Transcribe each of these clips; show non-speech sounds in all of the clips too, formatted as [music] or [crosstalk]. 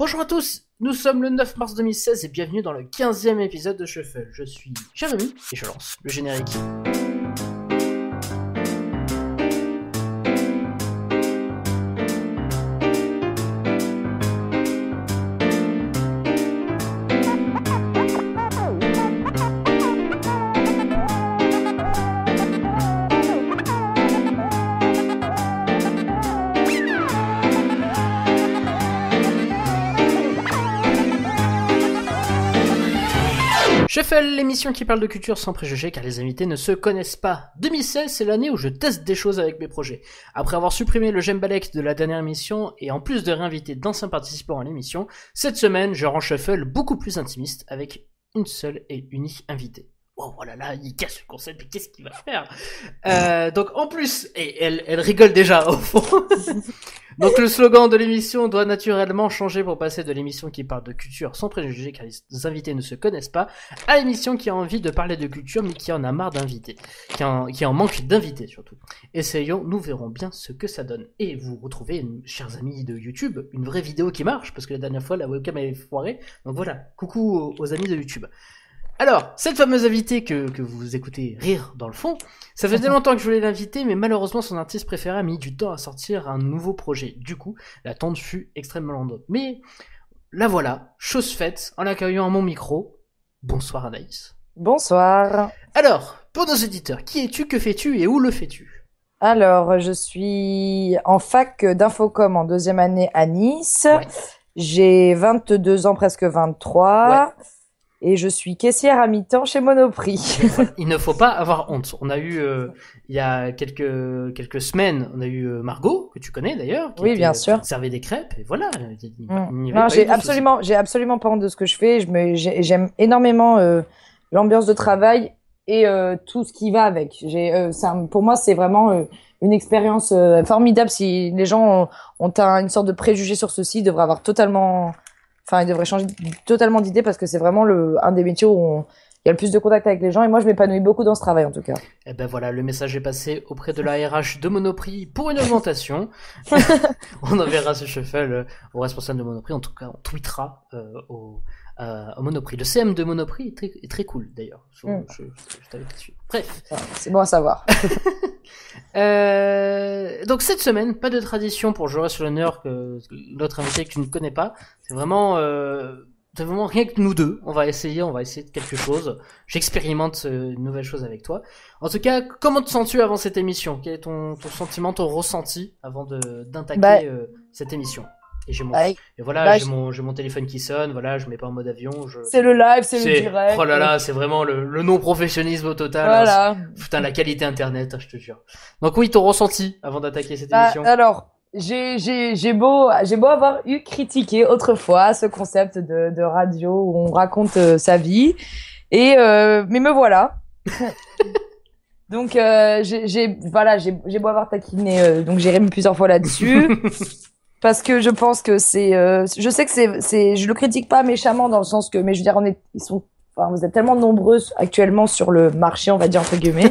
Bonjour à tous, nous sommes le 9 mars 2016 et bienvenue dans le 15e épisode de Shuffle. Je suis Jérémy et je lance le générique. Shuffle, l'émission qui parle de culture sans préjugés car les invités ne se connaissent pas. 2016, c'est l'année où je teste des choses avec mes projets. Après avoir supprimé le Gembalek de la dernière émission et en plus de réinviter d'anciens participants à l'émission, cette semaine, je rends Shuffle beaucoup plus intimiste avec une seule et unique invitée oh là là, il casse le concept, mais qu'est-ce qu'il va faire euh, Donc en plus, et elle, rigole déjà au fond. [laughs] donc le slogan de l'émission doit naturellement changer pour passer de l'émission qui parle de culture sans préjugés car les invités ne se connaissent pas, à l'émission qui a envie de parler de culture mais qui en a marre d'invités, qui en, manque d'invités surtout. Essayons, nous verrons bien ce que ça donne. Et vous retrouvez, chers amis de YouTube, une vraie vidéo qui marche parce que la dernière fois la webcam avait foiré. Donc voilà, coucou aux amis de YouTube. Alors, cette fameuse invitée que, que, vous écoutez rire dans le fond, ça faisait longtemps que je voulais l'inviter, mais malheureusement son artiste préféré a mis du temps à sortir un nouveau projet. Du coup, l'attente fut extrêmement longue. Mais la voilà, chose faite, en l'accueillant à mon micro. Bonsoir Anaïs. Bonsoir. Alors, pour nos éditeurs, qui es-tu, que fais-tu et où le fais-tu Alors, je suis en fac d'infocom en deuxième année à Nice. J'ai 22 ans, presque 23 et je suis caissière à mi-temps chez Monoprix. [laughs] il ne faut pas avoir honte. On a eu, euh, il y a quelques, quelques semaines, on a eu euh, Margot, que tu connais d'ailleurs, qui oui, bien sûr. Euh, servait des crêpes, et voilà. j'ai absolument, j'ai absolument pas honte de ce que je fais. J'aime énormément l'ambiance de travail et tout ce qui va avec. J'ai, pour moi, c'est vraiment une expérience formidable. Si les gens ont, une sorte de préjugé sur ceci, ils devraient avoir totalement Enfin, il devrait changer totalement d'idée parce que c'est vraiment le, un des métiers où il y a le plus de contact avec les gens et moi je m'épanouis beaucoup dans ce travail en tout cas. Et eh ben voilà, le message est passé auprès de la RH de Monoprix pour une augmentation. [laughs] on enverra ce cheval au responsable de Monoprix, en tout cas on tweetera euh, euh, au, Monoprix. Le CM de Monoprix est très, cool d'ailleurs. Mm. Bref. Ah, c'est bon à savoir. [laughs] Euh, donc cette semaine, pas de tradition pour jouer sur l'honneur que l'autre invité que tu ne connais pas. Euh, c'est vraiment, rien que nous deux. On va essayer, on va essayer de quelque chose. J'expérimente euh, une nouvelle chose avec toi. En tout cas, comment te sens-tu avant cette émission Quel est ton, sentiment, ton ressenti avant de d'attaquer bah, cette émission et, voilà, bah, j'ai mon, téléphone qui sonne, voilà, je mets pas en mode avion. C'est le live, c'est le direct. Oh là là, c'est vraiment le, non professionnisme au total. Hein. Putain, la qualité internet, je te jure. Donc oui, ton ressenti avant d'attaquer cette bah, émission. Alors, j'ai beau, beau avoir eu critiqué autrefois ce concept de, radio où on raconte euh, sa vie, et euh, mais me voilà. [laughs] donc euh, j'ai voilà, beau avoir taquiné donc rêvé plusieurs fois là-dessus. [laughs] parce que je pense que c'est, euh, je sais que c'est, c'est, je le critique pas méchamment dans le sens que, mais je veux dire, on est, ils sont, enfin, vous êtes tellement nombreux actuellement sur le marché, on va dire entre guillemets,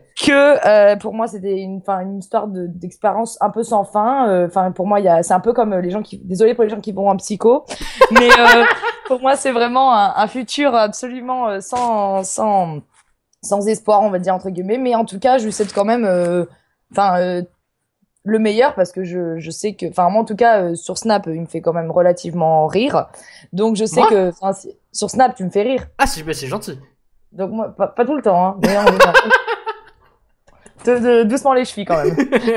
[laughs] que euh, pour moi c'était une, enfin, une histoire d'expérience un peu sans fin. Euh, enfin, pour moi, il y a, c'est un peu comme les gens qui, désolé pour les gens qui vont en psycho, [laughs] mais pour moi c'est vraiment un, futur absolument sans, sans, sans espoir, on va dire entre guillemets. Mais en tout cas, je lui souhaite quand même, enfin le meilleur parce que je, je sais que enfin moi en tout cas euh, sur Snap il me fait quand même relativement rire donc je sais que sur Snap tu me fais rire ah c'est c'est gentil donc moi pas, tout le temps hein [laughs] doucement les chevilles quand même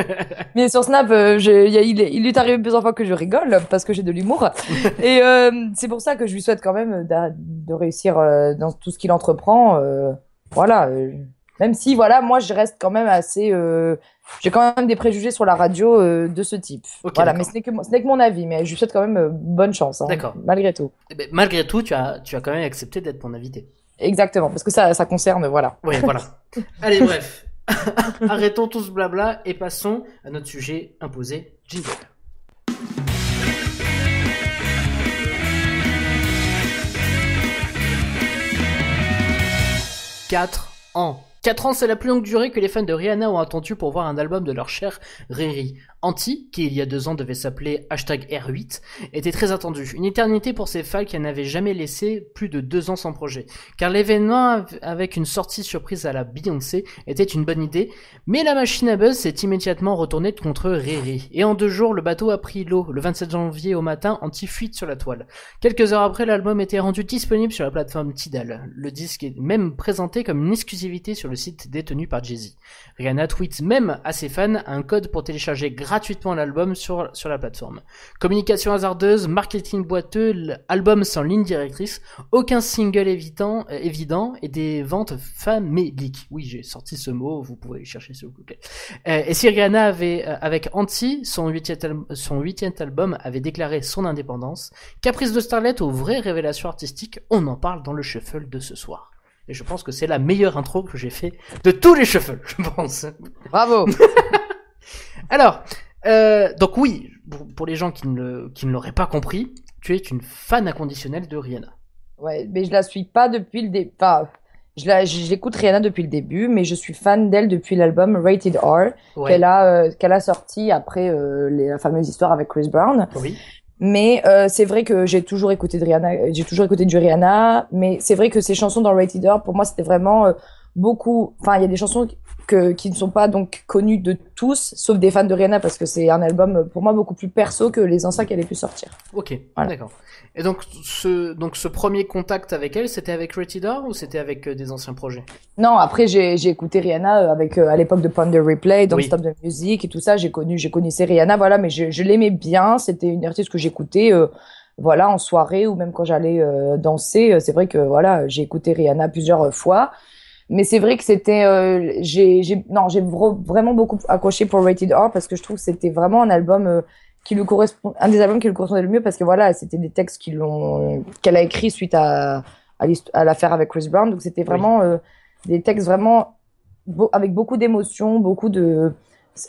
[laughs] mais sur Snap euh, il, lui est arrivé plusieurs fois que je rigole parce que j'ai de l'humour [laughs] et euh, c'est pour ça que je lui souhaite quand même de, réussir dans tout ce qu'il entreprend voilà même si voilà moi je reste quand même assez j'ai quand même des préjugés sur la radio euh, de ce type. voilà, mais ce n'est que, mon avis, mais je lui souhaite quand même euh, bonne chance. Hein, d'accord. Malgré tout. Eh ben, malgré tout, tu as, tu as quand même accepté d'être mon invité. Exactement, parce que ça, ça concerne, voilà. Oui, voilà. [laughs] Allez, bref. [laughs] Arrêtons tout ce blabla et passons à notre sujet imposé, Jingle. 4 ans. 4 ans, c'est la plus longue durée que les fans de Rihanna ont attendu pour voir un album de leur chère Riri. Anti, qui il y a deux ans devait s'appeler hashtag R8, était très attendu. Une éternité pour ces fans qui n'avaient jamais laissé plus de deux ans sans projet. Car l'événement avec une sortie surprise à la Beyoncé était une bonne idée, mais la machine à buzz s'est immédiatement retournée contre Riri. Et en deux jours, le bateau a pris l'eau. Le 27 janvier au matin, Anti fuite sur la toile. Quelques heures après, l'album était rendu disponible sur la plateforme Tidal. Le disque est même présenté comme une exclusivité sur le site détenu par Jay-Z. Rihanna tweet même à ses fans un code pour télécharger gratuitement gratuitement l'album sur, sur la plateforme. Communication hasardeuse, marketing boiteux, album sans ligne directrice, aucun single évitant, euh, évident et des ventes faméliques. Oui, j'ai sorti ce mot, vous pouvez le chercher sur vous Euh, et siriana avait, euh, avec Anti, son huitième, son huitième album, avait déclaré son indépendance. Caprice de Starlet aux vraies révélations artistiques, on en parle dans le shuffle de ce soir. Et je pense que c'est la meilleure intro que j'ai fait de tous les shuffles, je pense. Bravo [laughs] Alors, euh, donc oui, pour, les gens qui ne, l'auraient pas compris, tu es une fan inconditionnelle de Rihanna. Ouais, mais je la suis pas depuis le début. Enfin, je l'écoute Rihanna depuis le début, mais je suis fan d'elle depuis l'album Rated R qu'elle a, euh, qu'elle a sorti après euh, la fameuse histoire avec Chris Brown. Oui. Mais c'est vrai que j'ai toujours écouté j'ai toujours écouté du Rihanna, mais c'est vrai que ces chansons dans Rated R, pour moi, c'était vraiment beaucoup. Enfin, il y a des chansons qui ne sont pas donc connus de tous, sauf des fans de Rihanna, parce que c'est un album euh, pour moi beaucoup plus perso que les anciens qu'elle ait pu sortir. Ok, d'accord. Et donc ce, donc ce premier contact avec elle, c'était avec Retidor ou c'était avec euh, des anciens projets Non, après j'ai écouté Rihanna euh, avec, à l'époque de Ponder Replay, dans oui. Stop the Music et tout ça, j'ai connu, j'ai connaissais Rihanna, voilà, mais je, l'aimais bien, c'était une artiste que j'écoutais. voilà, en soirée ou même quand j'allais danser, c'est vrai que voilà, j'ai écouté Rihanna plusieurs fois. Mais c'est vrai que c'était, euh, j'ai, non, j'ai vraiment beaucoup accroché pour Rated R parce que je trouve que c'était vraiment un album euh, qui lui correspond, un des albums qui lui correspondait le mieux parce que voilà, c'était des textes qu'elle a écrit suite à, à l'affaire avec Chris Brown. Donc c'était vraiment euh, des textes vraiment avec beaucoup d'émotions. beaucoup de,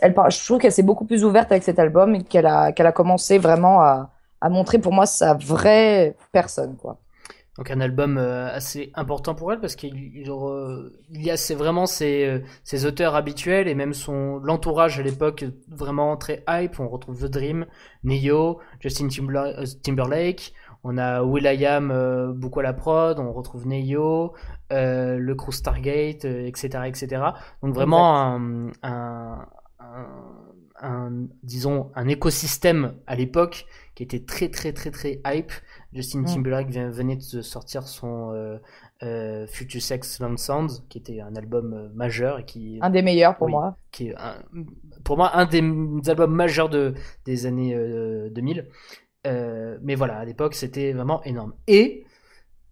elle, je trouve qu'elle s'est beaucoup plus ouverte avec cet album et qu'elle a, qu'elle a commencé vraiment à, à montrer pour moi sa vraie personne, quoi. Donc un album euh, assez important pour elle parce qu'il y a vraiment euh, ses, auteurs habituels et même son l'entourage à l'époque vraiment très hype. On retrouve The Dream, Neo, Justin euh, Timberlake. On a Am, beaucoup à la prod. On retrouve Neo, le crew Stargate, etc., etc. Donc vraiment un disons, un écosystème à l'époque qui était très, très, très, très hype. Justin mm. Timberlake venait de sortir son euh, euh, Future Sex Land Sounds, qui était un album euh, majeur et qui un des meilleurs pour moi. Qui est pour moi un des, albums majeurs de, des années 2000. mais voilà, à l'époque, c'était vraiment énorme. Et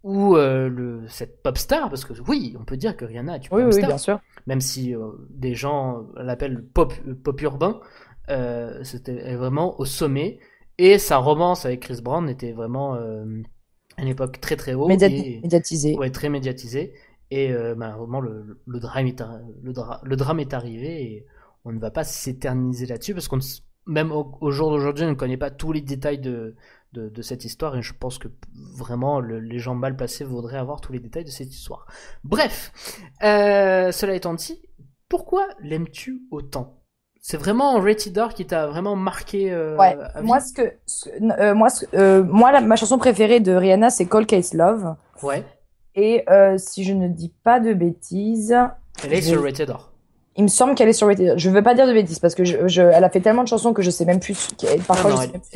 ou euh, le, cette pop star, parce que oui, on peut dire que Rihanna est une star, bien sûr. même si euh, des gens l'appellent pop, euh, pop urbain, c'était vraiment au sommet, et sa romance avec Chris Brown était vraiment à une époque très très haut. médiatisée et, très médiatisée, et bah, vraiment, le, drame est, le, drame est arrivé, et on ne va pas s'éterniser là-dessus, parce qu'on même au, jour d'aujourd'hui, on ne connaît pas tous les détails de, de, cette histoire et je pense que vraiment les gens mal placés voudraient avoir tous les détails de cette histoire. Bref, euh, cela étant dit, pourquoi l'aimes-tu autant C'est vraiment Rated qui t'a vraiment marqué. Euh, moi, ce que, euh, moi, moi, ma chanson préférée de Rihanna, c'est Call Case Love. Ouais. Et si je ne dis pas de bêtises, elle est sur Rated il me semble qu'elle est sur Rated. Je veux pas dire de bêtises parce que je, elle a fait tellement de chansons que je sais même plus parfois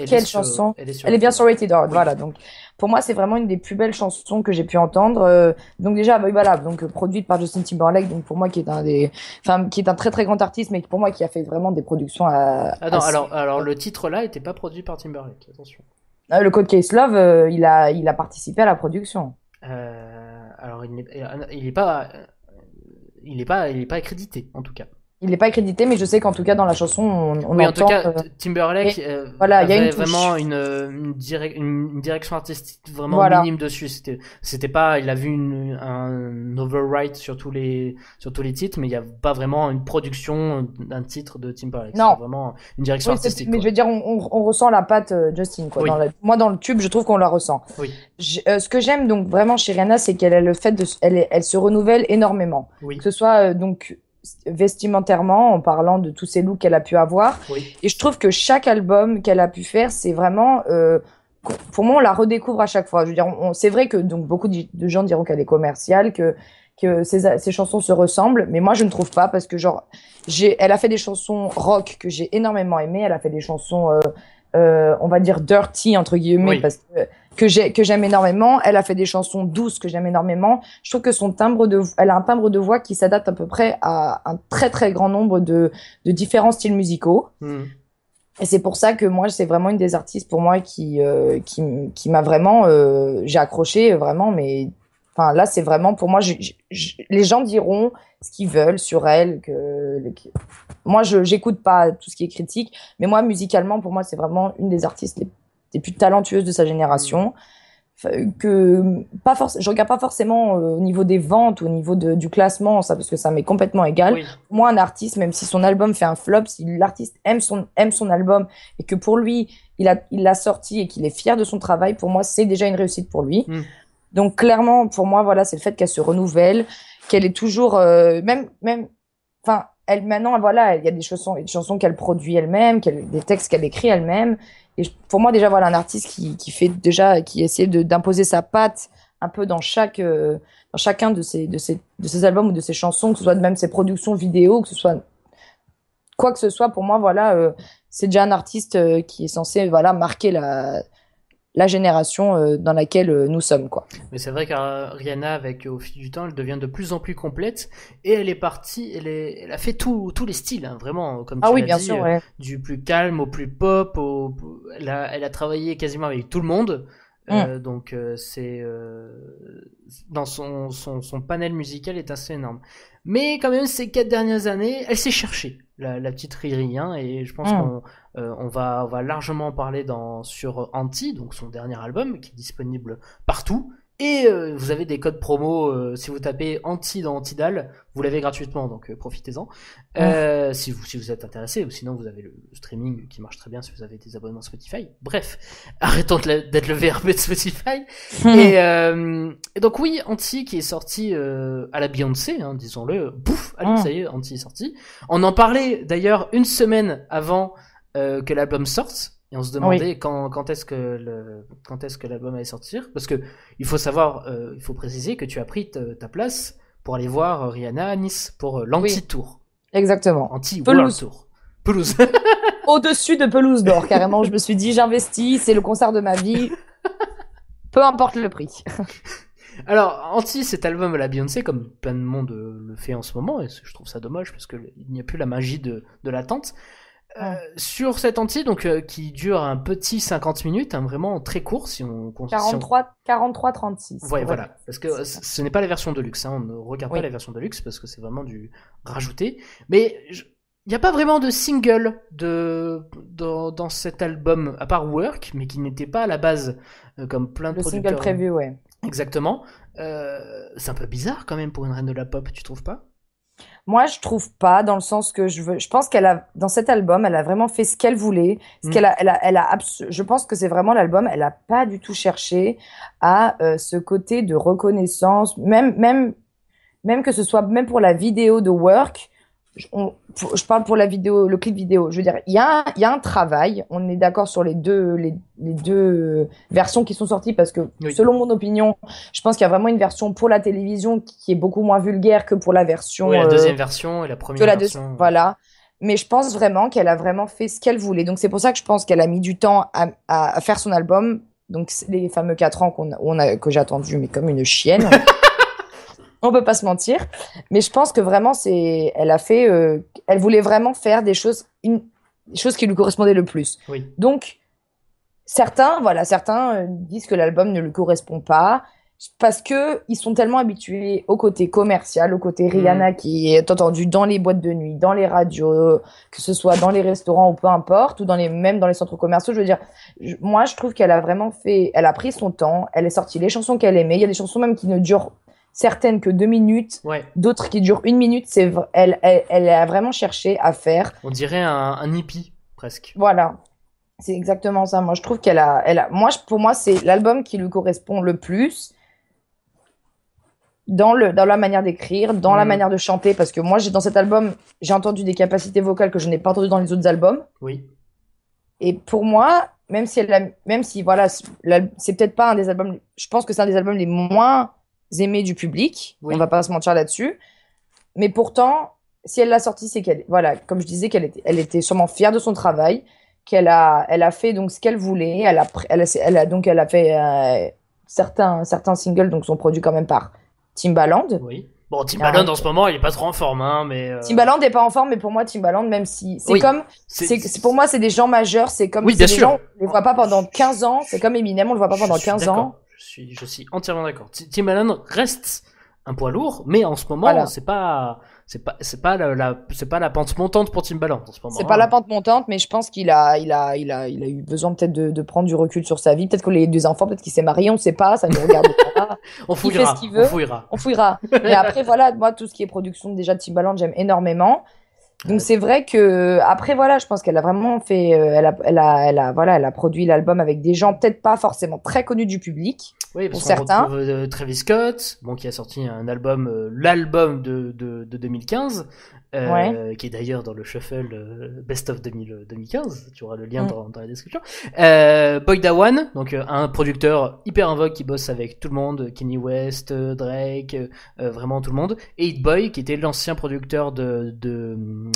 quelle chanson. elle, est, bien sur Rated. Voilà donc pour moi c'est vraiment une des plus belles chansons que j'ai pu entendre. Euh, donc déjà Boy bah, donc euh, produite par Justin Timberlake donc pour moi qui est un des enfin qui est un très très grand artiste mais pour moi qui a fait vraiment des productions à. Ah non alors alors le titre là était pas produit par Timberlake attention. Ah, le Code Case Love euh, il a il a participé à la production. alors il n'est il est pas il n'est pas, il pas accrédité en tout cas. Il n'est pas crédité, mais je sais qu'en tout cas, dans la chanson, on, on entend, en tout cas, euh, Timberlake euh, voilà, avait y a vraiment euh, une, une, direction artistique vraiment minime dessus. C'était pas... Il a vu un overwrite sur tous, les, sur tous les titres, mais il n'y a pas vraiment une production d'un titre de Timberlake. Non. vraiment une direction artistique. Mais je veux dire, on, ressent la patte Justin. moi, dans le tube, je trouve qu'on la ressent. Oui. ce que j'aime donc vraiment chez Rihanna, c'est qu'elle a le fait de... Elle, se renouvelle énormément. Que ce soit donc vestimentairement en parlant de tous ces looks qu'elle a pu avoir. Et je trouve que chaque album qu'elle a pu faire, c'est vraiment euh, pour moi on la redécouvre à chaque fois. Je veux dire, c'est vrai que donc beaucoup de gens diront qu'elle est commerciale, que que ses, chansons se ressemblent, mais moi je ne trouve pas parce que genre j'ai, elle a fait des chansons rock que j'ai énormément aimées, elle a fait des chansons euh, euh, on va dire dirty entre guillemets parce que que j'ai que j'aime énormément. Elle a fait des chansons douces que j'aime énormément. Je trouve que son timbre de elle a un timbre de voix qui s'adapte à peu près à un très très grand nombre de différents styles musicaux. Hmm. Et c'est pour ça que moi c'est vraiment une des artistes pour moi qui euh, qui, m'a vraiment euh, j'ai accroché euh, vraiment mais enfin là c'est vraiment pour moi les gens diront ce qu'ils veulent sur elle que... moi je j'écoute pas tout ce qui est critique mais moi musicalement pour moi c'est vraiment une des artistes les des plus talentueuses de sa génération. Mm. Que pas je regarde pas forcément euh, au niveau des ventes, au niveau du classement, ça parce que ça m'est complètement égal. Moi, un artiste, même si son album fait un flop, si l'artiste aime son aime son album et que pour lui il a il l'a sorti et qu'il est fier de son travail, pour moi c'est déjà une réussite pour lui. Mm. Donc clairement, pour moi, voilà, c'est le fait qu'elle se renouvelle, qu'elle est toujours euh, même même enfin elle maintenant voilà il y a des chansons des chansons qu'elle produit elle-même qu'elle des textes qu'elle écrit elle-même et pour moi déjà voilà un artiste qui, qui fait déjà qui essaie d'imposer sa patte un peu dans chaque euh, dans chacun de ses de ses de ses albums ou de ses chansons que ce soit même ses productions vidéo que ce soit quoi que ce soit pour moi voilà euh, c'est déjà un artiste euh, qui est censé voilà marquer la la génération euh, dans laquelle euh, nous sommes. Quoi. Mais c'est vrai qu'Ariana, avec euh, au fil du temps, elle devient de plus en plus complète et elle est partie, elle, est, elle a fait tous les styles, hein, vraiment, comme ah tu ah dit, du plus calme au plus pop. Elle, a, travaillé quasiment avec tout le monde. Mm. donc c'est dans son, son, panel musical est assez énorme. Mais quand même ces quatre dernières années, elle s'est cherchée la, petite Riri hein, et je pense mm. qu'on euh, on, va, va largement parler dans, sur Anti, donc son dernier album, qui est disponible partout. Et euh, vous avez des codes promo, euh, si vous tapez anti dans Antidal, vous l'avez gratuitement, donc profitez-en. si, vous, si vous êtes intéressé, ou sinon vous avez le, streaming qui marche très bien si vous avez des abonnements Spotify. Bref, [laughs] arrêtons d'être le VRP de Spotify. [laughs] et, donc oui, anti qui est sorti à la Beyoncé, hein, disons-le, bouf, allez, mm. ça y est, anti est sorti. On en parlait d'ailleurs une semaine avant euh, que l'album sorte. Et on se demandait quand, est-ce que le, quand est-ce que l'album allait sortir. Parce que il faut savoir, euh, il faut préciser que tu as pris ta place pour aller voir Rihanna à Nice pour euh, l'anti-tour. Exactement. anti Tour. Pelouse. [laughs] Au-dessus de Pelouse d'Or, [laughs] carrément. Je me suis dit, j'investis, c'est le concert de ma vie. Peu importe le prix. [laughs] Alors, anti cet album à la Beyoncé, comme plein de monde le fait en ce moment, et je trouve ça dommage parce qu'il n'y a plus la magie de, de l'attente. Euh, sur cet entier, donc euh, qui dure un petit 50 minutes, hein, vraiment très court si on 43 43 36. Ouais, voilà, parce que euh, ce n'est pas la version de luxe, hein. on ne regarde pas la version de luxe parce que c'est vraiment du rajouté. Mais il n'y a pas vraiment de single de dans, cet album à part Work, mais qui n'était pas à la base comme plein de Le single prévu, ouais. Exactement. c'est un peu bizarre quand même pour une reine de la pop, tu trouves pas moi, je trouve pas, dans le sens que je veux. Je pense qu'elle a, dans cet album, elle a vraiment fait ce qu'elle voulait. Mm. qu'elle elle a, Je pense que c'est vraiment l'album. Elle a pas du tout cherché à euh, ce côté de reconnaissance, même, même, même que ce soit même pour la vidéo de Work je, parle pour la vidéo, le clip vidéo. Je veux dire, il y a, un travail. On est d'accord sur les deux, les, deux versions qui sont sorties parce que, selon mon opinion, je pense qu'il y a vraiment une version pour la télévision qui est beaucoup moins vulgaire que pour la version. la deuxième euh, version et la première version. voilà. Mais je pense vraiment qu'elle a vraiment fait ce qu'elle voulait. Donc c'est pour ça que je pense qu'elle a mis du temps à, faire son album. Donc les fameux 4 ans qu'on a, que j'ai attendu, mais comme une chienne. [laughs] on peut pas se mentir. Mais je pense que vraiment, c'est, elle a fait, euh, elle voulait vraiment faire des choses, qui lui correspondaient le plus. Donc, certains, voilà, certains euh, disent que l'album ne lui correspond pas parce que ils sont tellement habitués au côté commercial, au côté Rihanna mm. qui est entendu dans les boîtes de nuit, dans les radios, que ce soit dans les restaurants ou peu importe, ou dans les même dans les centres commerciaux. Je veux dire, moi je trouve qu'elle a vraiment fait, elle a pris son temps, elle est sortie les chansons qu'elle aimait. Il y a des chansons même qui ne durent certaines que deux minutes, d'autres qui durent une minute. C'est elle, elle, a vraiment cherché à faire. On dirait un, hippie presque. Voilà, c'est exactement ça. Moi, je trouve qu'elle a, elle a, moi, pour moi, c'est l'album qui lui correspond le plus dans le, dans la manière d'écrire, dans la mm. manière de chanter, parce que moi, j'ai dans cet album, j'ai entendu des capacités vocales que je n'ai pas entendues dans les autres albums. Oui. Et pour moi, même si elle, même si voilà, c'est peut-être pas un des albums, je pense que c'est un des albums les moins aimée du public. On va pas se mentir là-dessus. Mais pourtant, si elle l'a sorti c'est qu'elle, voilà, comme je disais, qu'elle était, elle était sûrement fière de son travail, qu'elle a, elle a fait donc ce qu'elle voulait. Elle a, donc elle a fait euh, certains, certains singles donc sont produits quand même par Timbaland. Oui. Bon, Timbaland en ce moment, il est pas trop en forme, hein, mais. Euh, Timbaland est pas en forme, mais pour moi, Timbaland, même si. C'est comme. C'est pour moi, c'est des gens majeurs, c'est comme. Oui, des gens, on le voit pas pendant 15 ans, c'est comme Eminem, on le voit pas pendant 15 ans je suis, je suis entièrement d'accord. Timbaland reste un poids lourd, mais en ce moment, là c'est pas c'est pas c'est pas la, c'est pas la pente montante pour Timbaland en ce moment. C'est pas hein. la pente montante, mais je pense qu'il a il a il a il a eu besoin peut-être de, prendre du recul sur sa vie. Peut-être que les deux enfants, peut-être qu'il s'est marié, on ne sait pas, ça ne regarde pas. [laughs] on fouillera. On fouillera. On mais [laughs] après voilà, moi tout ce qui est production déjà de Timbaland, j'aime énormément. Donc c'est vrai que après voilà, je pense qu'elle a vraiment fait, euh, elle a, voilà, elle a produit l'album avec des gens peut-être pas forcément très connus du public. Oui, pour certains. Euh, Travis Scott, bon, qui a sorti un album, euh, l'album de, de, de, 2015, euh, qui est d'ailleurs dans le shuffle euh, Best of 2015. Tu auras le lien mm. dans, la description. Euh, Boy Dawan, donc euh, un producteur hyper invoque qui bosse avec tout le monde, Kenny West, Drake, vraiment tout le monde. Et Boy, qui était l'ancien producteur de, mm,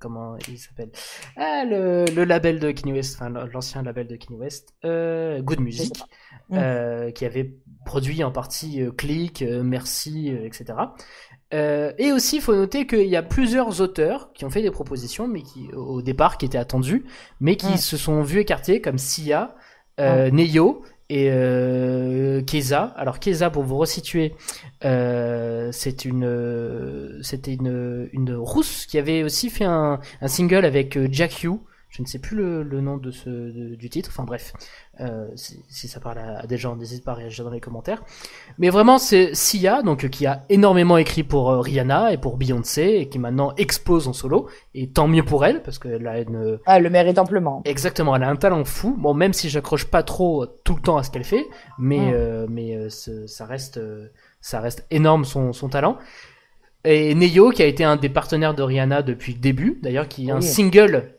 comment il s'appelle ah, le, label de Kenny West, enfin l'ancien label de Kenny West, Good Music, mm. qui avait produit en partie Click, Merci, etc. Euh, et aussi, il faut noter qu'il y a plusieurs auteurs qui ont fait des propositions, mais qui au départ qui étaient attendus, mais qui se sont vus écartés, comme Sia, euh, Neyo et euh, Keza. Alors Keza, pour vous resituer, c'est c'était une, rousse qui avait aussi fait un, un single avec Jack Hugh je ne sais plus le, le nom de ce, du titre, enfin bref, euh, si, ça parle à, des gens, n'hésite pas à réagir dans les commentaires. Mais vraiment, c'est Sia, donc, euh, qui a énormément écrit pour euh, Rihanna et pour Beyoncé, et qui maintenant expose en solo, et tant mieux pour elle, parce qu'elle a une... Ah, le mérite amplement. Exactement, elle a un talent fou, bon, même si j'accroche pas trop tout le temps à ce qu'elle fait, mais, mm. mais ça, reste, ça reste énorme son, son talent. Et Neyo, qui a été un des partenaires de Rihanna depuis le début, d'ailleurs, qui a un single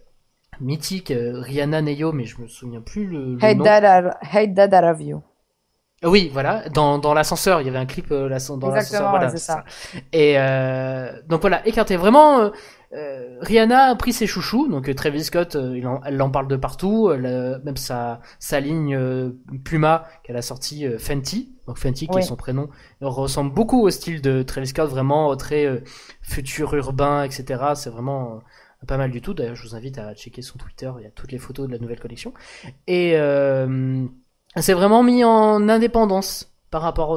mythique, euh, Rihanna Neyo, mais je me souviens plus le, hey, nom. hey Dad, I love you. Ah oui, voilà, dans, l'ascenseur, il y avait un clip euh, dans l'ascenseur. c'est ça. Et euh, donc voilà, écarté vraiment. Rihanna a pris ses chouchous, donc Travis Scott, elle en parle de partout, même sa, sa ligne Puma qu'elle a sortie Fenty, donc Fenty qui est son prénom, ressemble beaucoup au style de Travis Scott, vraiment très futur urbain, etc. C'est vraiment pas mal du tout. D'ailleurs, je vous invite à checker son Twitter, il y a toutes les photos de la nouvelle collection. Et c'est euh, vraiment mis en indépendance par rapport,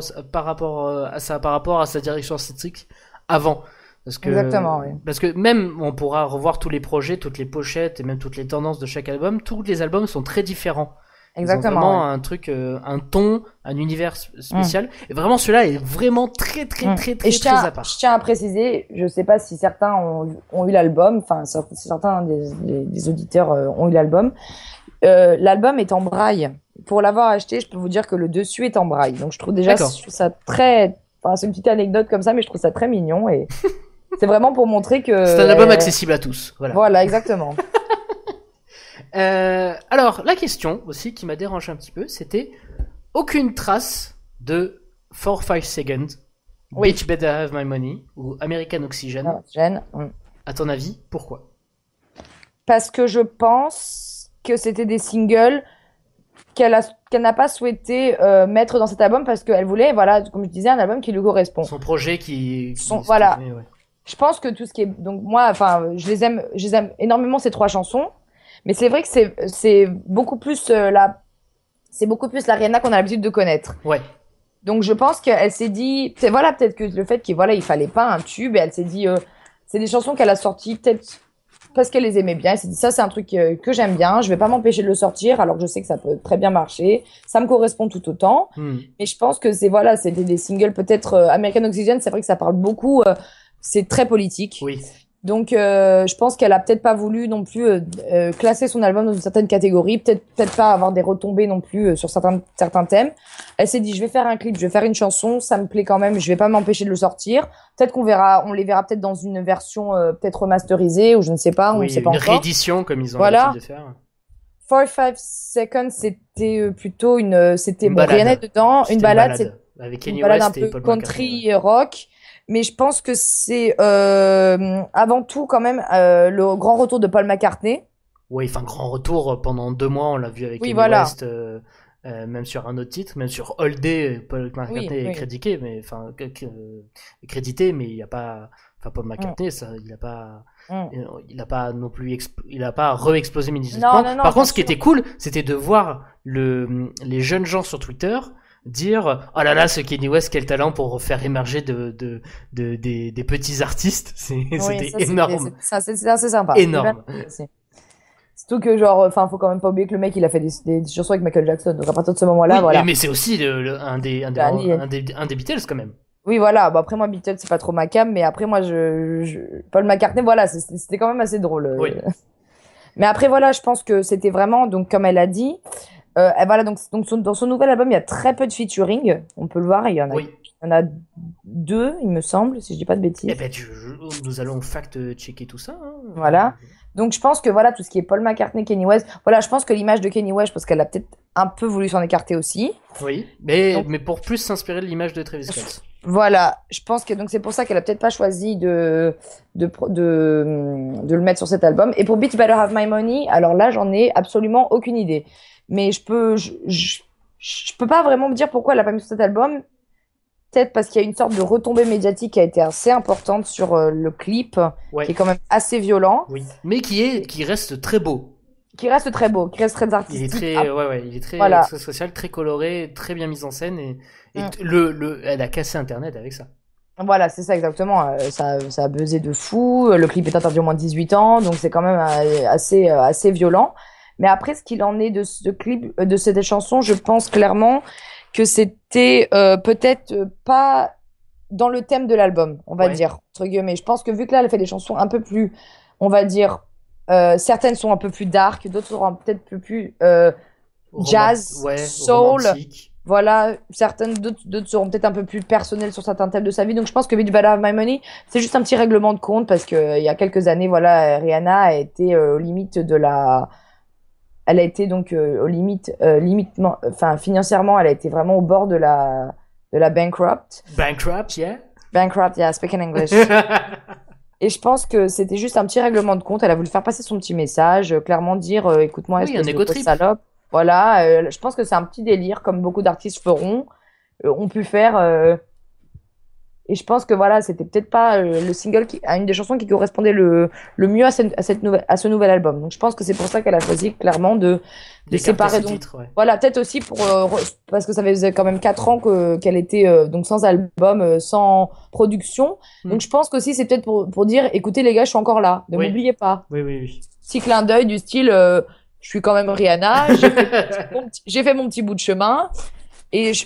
euh, à sa, par rapport à sa direction artistique avant. Exactement, oui. Parce que même, on pourra revoir tous les projets, toutes les pochettes et même toutes les tendances de chaque album. Tous les albums sont très différents. Exactement. Ils vraiment un truc, euh, un ton, un univers mm. spécial. Et vraiment, celui-là est vraiment très, très, mm. très, très, très à part. Je tiens à préciser, je sais pas si certains ont, eu l'album, enfin, certains hein, des, auditeurs euh, ont eu l'album. Euh, l'album est en braille. Pour l'avoir acheté, je peux vous dire que le dessus est en braille. Donc, je trouve déjà ça très. Enfin, c'est une petite anecdote comme ça, mais je trouve ça très mignon. Et [laughs] c'est vraiment pour montrer que. C'est un album accessible à tous. voilà exactement. [laughs] Euh, alors, la question aussi qui m'a dérangé un petit peu, c'était aucune trace de 4-5 Seconds, which Better Have My Money ou American Oxygen. Oxygen. Ah, hum. À ton avis, pourquoi Parce que je pense que c'était des singles qu'elle n'a pas souhaité euh, mettre dans cet album parce qu'elle voulait, voilà, comme je disais, un album qui lui correspond. Son projet qui. Son, voilà. Je pense que tout ce qui est. Donc, moi, enfin, je les aime, je les aime énormément ces trois chansons. Mais c'est vrai que c'est beaucoup plus euh, la c'est beaucoup plus l'Ariana qu'on a l'habitude de connaître. Ouais. Donc je pense qu'elle s'est dit, c'est voilà peut-être que le fait qu'il voilà il fallait pas un tube et elle s'est dit euh, c'est des chansons qu'elle a sorties peut-être parce qu'elle les aimait bien. Elle s'est dit ça c'est un truc euh, que j'aime bien, je vais pas m'empêcher de le sortir alors que je sais que ça peut très bien marcher, ça me correspond tout autant. Hmm. Mais je pense que c'est voilà c'était des singles peut-être American Oxygen, c'est vrai que ça parle beaucoup, c'est très politique. Oui. Donc, euh, je pense qu'elle a peut-être pas voulu non plus euh, euh, classer son album dans une certaine catégorie, peut-être peut-être pas avoir des retombées non plus sur certains certains thèmes. Elle s'est dit, je vais faire un clip, je vais faire une chanson, ça me plaît quand même, je vais pas m'empêcher de le sortir. Peut-être qu'on verra, on les verra peut-être dans une version peut-être remasterisée ou je ne sais pas, on ne sait pas une réédition comme ils ont voilà. de faire. five Seconds, c'était plutôt une, c'était bon, dedans, une balade, avec un peu country rock mais je pense que c'est euh, avant tout quand même euh, le grand retour de Paul McCartney. Oui, enfin grand retour euh, pendant deux mois, on l'a vu avec oui, Amy West, même sur un autre titre, même sur All Day, Paul McCartney est mais enfin crédité, mais il n'y a pas, enfin Paul McCartney, ça, il n'a pas, mm. Mm. il n'a pas non plus, il a pas re-explosé Par contre, ce qui était cool, c'était de voir le, les jeunes gens sur Twitter dire oh là là ce Kenny West quel talent pour faire émerger de, de, des, des, petits artistes [laughs] c'était énorme c'est assez sympa énorme Surtout que genre, enfin, faut quand même pas oublier que le mec il a fait des, chansons avec Michael Jackson. Donc à partir de ce moment-là, voilà. Mais, c'est aussi un, des, un, bah, un, des, Beatles quand même. Oui, voilà. Bon, bah, après moi, Beatles c'est pas trop ma cam, mais après moi, je, Paul McCartney, voilà, c'était quand même assez drôle. Euh. mais après voilà, je pense que c'était vraiment donc comme elle a dit, euh, voilà, donc, donc dans son nouvel album, il y a très peu de featuring. On peut le voir, il y en a, il y en a deux, il me semble, si je dis pas de bêtises. Eh ben, nous allons fact-checker tout ça. Hein. Voilà. Donc je pense que voilà, tout ce qui est Paul McCartney, Kenny West, voilà, je pense que l'image de Kenny West, parce qu'elle a peut-être un peu voulu s'en écarter aussi. Oui, mais, mais pour plus s'inspirer de l'image de Travis Scott. Voilà, je pense que donc c'est pour ça qu'elle a peut-être pas choisi de de, de de, le mettre sur cet album. Et pour Beat Better Have My Money, alors là j'en ai absolument aucune idée. Mais je peux, je, je, peux pas vraiment me dire pourquoi elle a pas mis cet album. Peut-être parce qu'il y a une sorte de retombée médiatique qui a été assez importante sur euh, le clip, qui est quand même assez violent. Oui. Mais qui est, qui reste très beau. Qui reste très beau, qui reste très artistique. Ah. Il est très, il est très social, très coloré, très bien mis en scène et, hum. le, elle a cassé Internet avec ça. Voilà, c'est ça exactement. Euh, ça, ça a buzzé de fou. Le clip est interdit au moins de 18 ans, donc c'est quand même euh, assez, assez violent. Mais après, ce qu'il en est de ce clip, euh, de cette chanson, je pense clairement que c'était euh, peut-être euh, pas dans le thème de l'album, on va dire, entre guillemets. Je pense que vu que là, elle fait des chansons un peu plus, on va dire, certaines sont un peu plus dark, d'autres seront peut-être plus, plus jazz, soul. Voilà, certaines d'autres seront peut-être un peu plus personnelles sur certains thèmes de sa vie. Donc je pense que Bitch Better My Money, c'est juste un petit règlement de compte parce que il y a quelques années, voilà, Rihanna a été aux limites de la elle a été donc euh, aux limites, euh, limitement, enfin financièrement, elle a été vraiment au bord de la de la bankrupt. Bankrupt, yeah. Bankrupt, yeah. Speaking English. [laughs] Et je pense que c'était juste un petit règlement de compte. Elle a voulu faire passer son petit message, euh, clairement dire, écoute-moi, est-ce que de salope. Voilà, je pense que c'est un petit délire comme beaucoup d'artistes feront, ont pu faire et je pense que voilà, c'était peut-être pas euh, le single qui, à une des chansons qui correspondait le, le mieux à, cette, à ce nouvel album. Donc je pense que c'est pour ça qu'elle a choisi clairement de, de séparer. Donc, Voilà, peut-être aussi pour euh, parce que ça faisait quand même 4 ans qu'elle était euh, donc sans album, sans production. Hmm. Donc je pense aussi c'est peut-être pour, pour dire, écoutez les gars, je suis encore là, ne m'oubliez pas. Oui, oui, oui. Petit clin d'œil du style je suis quand même Rihanna, j'ai fait, fait, mon petit bout de chemin,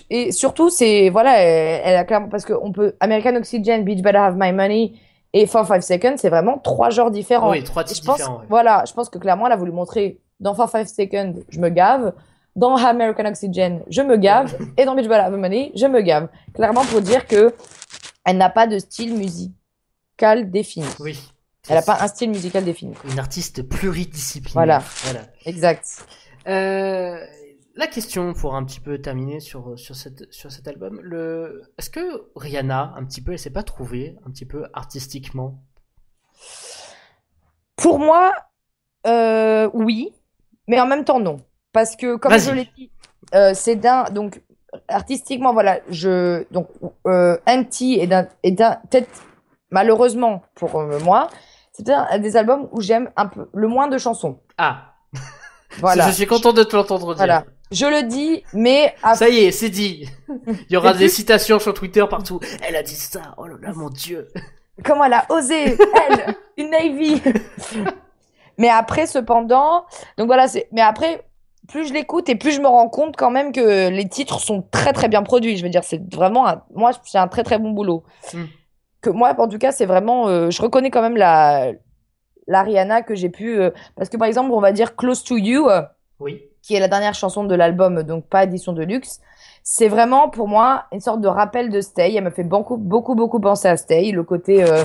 et, surtout, c'est, voilà, elle, a clairement, parce qu'on peut, American Oxygen, Beach Better Have My Money et 4-5 Seconds, c'est vraiment trois genres différents. Oui, trois types différents. Voilà, je pense que clairement, elle a voulu montrer dans 4-5 Seconds, je me gave. Dans American Oxygen, je me gave. [laughs] et dans Beach Better Have My Money, je me gave. Clairement pour dire que elle n'a pas de style musical défini. Oui. Elle n'a pas un style musical défini. Une artiste pluridisciplinaire. Voilà. voilà. Exact. Euh, la question pour un petit peu terminer sur, euh, sur, sur cet album, le... est-ce que Rihanna, un petit peu, elle s'est pas trouvée, un petit peu artistiquement Pour moi, euh, oui, mais en même temps, non. Parce que, comme je l'ai dit, euh, c'est d'un. Donc, artistiquement, voilà, je. Donc, euh, Anti est d'un. Peut-être, malheureusement pour moi, c'est un des albums où j'aime un peu le moins de chansons. Ah voilà. [laughs] Je suis content de te l'entendre dire. Je le dis, mais ça y est, c'est dit. [laughs] Il y aura des citations sur Twitter partout. Elle a dit ça. Oh là là, mon dieu. Comment elle a osé Elle, une Navy. [laughs] mais après, cependant, donc voilà, c'est. Mais après, plus je l'écoute et plus je me rends compte quand même que les titres sont très très bien produits. Je veux dire, c'est vraiment moi, c'est un très très bon boulot. Hmm. Que moi, en tout cas, c'est vraiment, euh, je reconnais quand même la la que j'ai pu euh, parce que par exemple, on va dire Close to You. Euh, oui qui est la dernière chanson de l'album, donc pas édition de luxe. C'est vraiment pour moi une sorte de rappel de Stay. Elle m'a fait beaucoup, beaucoup, beaucoup penser à Stay. Le côté euh,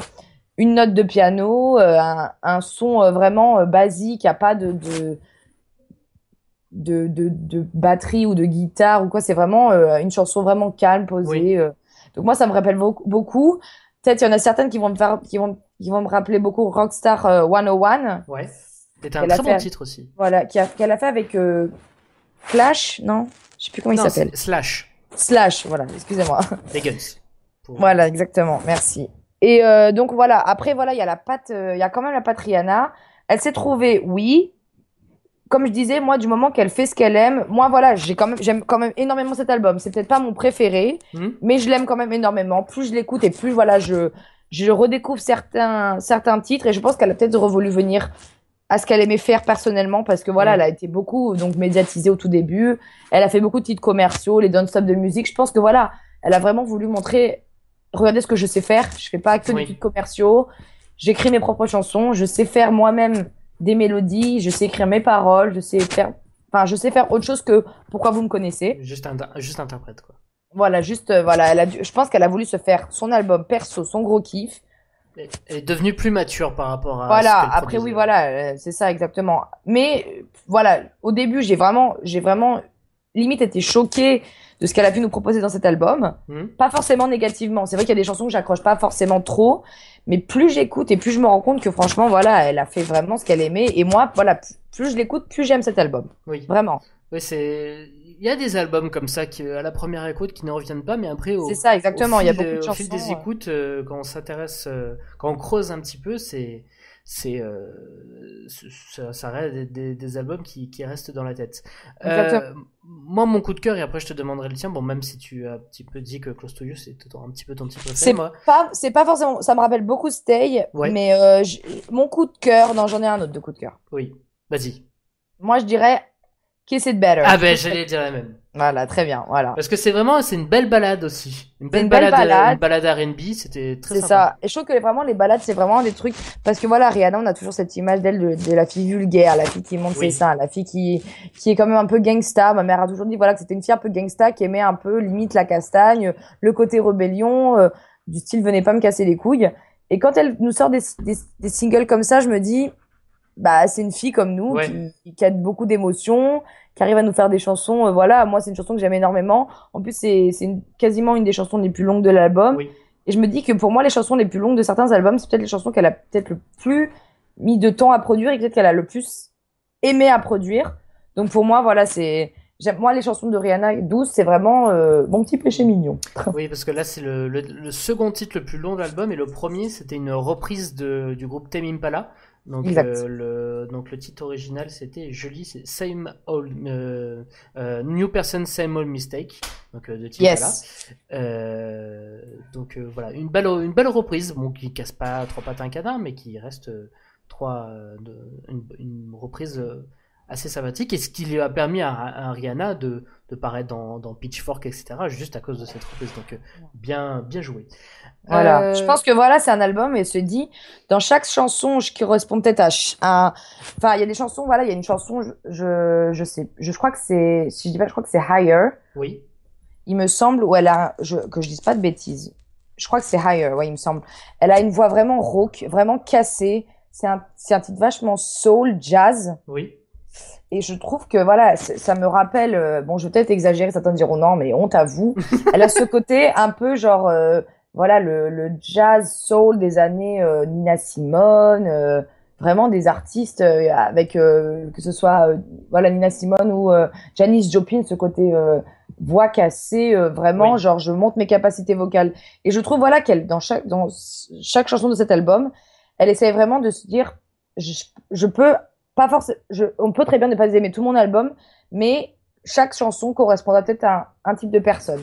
une note de piano, euh, un, son euh, vraiment basique, à pas de de, de, batterie ou de guitare ou quoi. C'est vraiment une chanson vraiment calme, posée. Donc moi, ça me rappelle beaucoup. Peut-être il y en a certaines qui vont me faire, qui vont, qui vont me rappeler beaucoup Rockstar 101. Ouais. C'était un très bon titre aussi. Voilà, qu'elle a, fait avec euh, Flash, non Je sais plus comment il s'appelle. Slash. Slash, voilà, excusez-moi. Les [laughs] Guns. Voilà, exactement, merci. Et euh, donc voilà, après, voilà, il y a la patte, euh, il y a quand même la Patriana. Elle s'est trouvée, oui. Comme je disais, moi, du moment qu'elle fait ce qu'elle aime, moi, voilà, j'ai quand même, j'aime quand même énormément cet album. C'est peut-être pas mon préféré, hmm. mais je l'aime quand même énormément. Plus je l'écoute et plus, voilà, je, je redécouvre certains, certains titres et je pense qu'elle a peut-être voulu venir à ce qu'elle aimait faire personnellement parce que voilà, mm. elle a été beaucoup donc médiatisée au tout début. Elle a fait beaucoup de titres commerciaux, les don't stop de musique. Je pense que voilà, elle a vraiment voulu montrer regardez ce que je sais faire. Je fais pas que des titres commerciaux. J'écris mes propres chansons. Je sais faire moi-même des mélodies. Je sais écrire mes paroles. Je sais faire. Enfin, je sais faire autre chose que pourquoi vous me connaissez. Juste, juste interprète quoi. Voilà, juste euh, voilà. Elle a Je pense qu'elle a voulu se faire son album perso, son gros kiff elle est devenue plus mature par rapport à. Voilà. après, oui, voilà, euh, c'est ça exactement. Mais voilà, au début, j'ai vraiment, j'ai vraiment limite été choquée de ce qu'elle a pu nous proposer dans cet album. Hmm. Pas forcément négativement. C'est vrai qu'il y a des chansons que j'accroche pas forcément trop, mais plus j'écoute et plus je me rends compte que franchement, voilà, elle a fait vraiment ce qu'elle aimait. Et moi, voilà, plus je l'écoute, plus j'aime cet album. Oui. Vraiment. Oui, c'est il y a des albums comme ça qui, à la première écoute qui ne reviennent pas, mais après, au, c'est ça, exactement. fil, il y a beaucoup de au fil des écoutes, euh, quand on s'intéresse, euh, quand on creuse un petit peu, c'est, c'est, euh, ça, reste des, albums qui, qui, restent dans la tête. moi, mon coup de cœur, et après je te demanderai le tien, bon, même si tu as un petit peu dit que Close to You, c'est un petit peu ton petit préféré. C'est moi. c'est pas forcément, ça me rappelle beaucoup Stay, mais mon coup de cœur, non, j'en ai un autre de coup de cœur. Oui, vas-y. Moi, je dirais Kiss It Better. Ah ben j'allais dire la même. Voilà, très bien, voilà. Parce que c'est vraiment, c'est une belle balade aussi. Une belle, euh, balade, balade, Une balade R&B, c'était très sympa. C'est ça. Et je trouve que vraiment, les balades, c'est vraiment des trucs, parce que voilà, Rihanna, on a toujours cette image d'elle de, la fille vulgaire, la fille qui monte ses seins, la fille qui, qui est quand même un peu gangsta. Ma mère a toujours dit, voilà, que c'était une fille un peu gangsta qui aimait un peu, limite, la castagne, le côté rébellion, euh, du style venez pas me casser les couilles. Et quand elle nous sort des singles comme ça, je me dis, bah, c'est une fille comme nous qui, a beaucoup d'émotions, qui arrive à nous faire des chansons. Euh, voilà, moi, c'est une chanson que j'aime énormément. En plus, c'est quasiment une des chansons les plus longues de l'album. Et je me dis que pour moi, les chansons les plus longues de certains albums, c'est peut-être les chansons qu'elle a peut-être le plus mis de temps à produire et peut-être qu'elle a le plus aimé à produire. Donc pour moi, voilà, c'est moi les chansons de Rihanna 12 c'est vraiment mon euh, petit péché mignon oui parce que là c'est le, second titre le plus long de l'album et le premier c'était une reprise du groupe Tame Impala donc, euh, le, donc le titre original c'était joli, c'est Same Old euh, euh, New Person Same Old Mistake. Donc de titre là. donc voilà, une belle une belle reprise, bon qui casse pas trois pattes un cadin, mais qui reste trois une, une reprise assez sympathique et ce qui lui a permis à, Rihanna de, de paraître dans, Pitchfork, etc., juste à cause de cette reprise. Donc, euh, bien, bien joué. Voilà. Euh, je pense que voilà, c'est un album et se dit, dans chaque chanson qui correspond peut-être à, Enfin, il y a des chansons, voilà, il y a une chanson, je, je sais, je crois que c'est. Si je dis pas, je crois que c'est Higher. Oui. Il me semble, ou elle a. que je dise pas de bêtises. Je crois que c'est Higher, ouais, il me semble. Elle a une voix vraiment rauque, vraiment cassée. C'est un, un titre vachement soul, jazz. Oui. Et je trouve que voilà, ça me rappelle. Euh, bon, je vais peut-être exagérer, certains diront non, mais honte à vous. [laughs] Elle a ce côté un peu genre, euh, voilà, le, jazz soul des années euh, Nina Simone, vraiment des artistes avec que ce soit voilà Nina Simone ou Janis Joplin, ce côté voix cassée, vraiment genre je monte mes capacités vocales. Et je trouve voilà qu'elle dans chaque dans chaque chanson de cet album, elle essaye vraiment de se dire je peux pas forcément. On peut très bien ne pas aimer tout mon album, mais chaque chanson correspondra peut-être à un type de personne.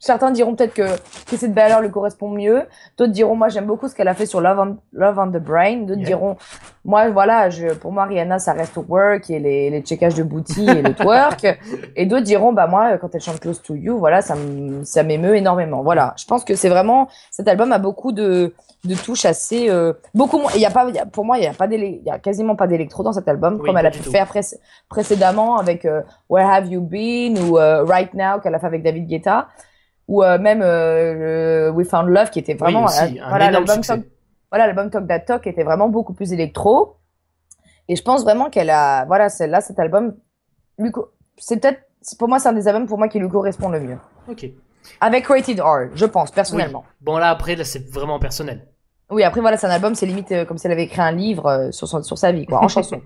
Certains diront peut-être que cette valeur lui correspond mieux, d'autres diront moi j'aime beaucoup ce qu'elle a fait sur Love on the Brain, d'autres diront moi voilà je, pour moi Rihanna ça reste au work et les, les checkages de booty et le twerk, et d'autres diront bah moi quand elle chante Close to You voilà ça m'émeut énormément. Voilà, je pense que c'est vraiment cet album a beaucoup de de touches assez euh, beaucoup moins. Il y a pas pour moi il y a pas quasiment pas d'électro dans cet album comme elle a pu faire précédemment avec euh, Where Have You Been ou euh, Right Now qu'elle a fait avec David Guetta ou euh, même euh, We Found Love qui était vraiment euh, voilà l'album Talk, voilà, Talk était vraiment beaucoup plus électro et je pense vraiment qu'elle a voilà celle-là cet album c'est peut-être pour moi c'est un des albums pour moi qui lui correspond le mieux ok avec Rated R je pense personnellement bon là après c'est vraiment personnel oui, après voilà, c'est un album, c'est limite comme si elle avait écrit un livre sur, sur sa vie, quoi, en [laughs] chanson.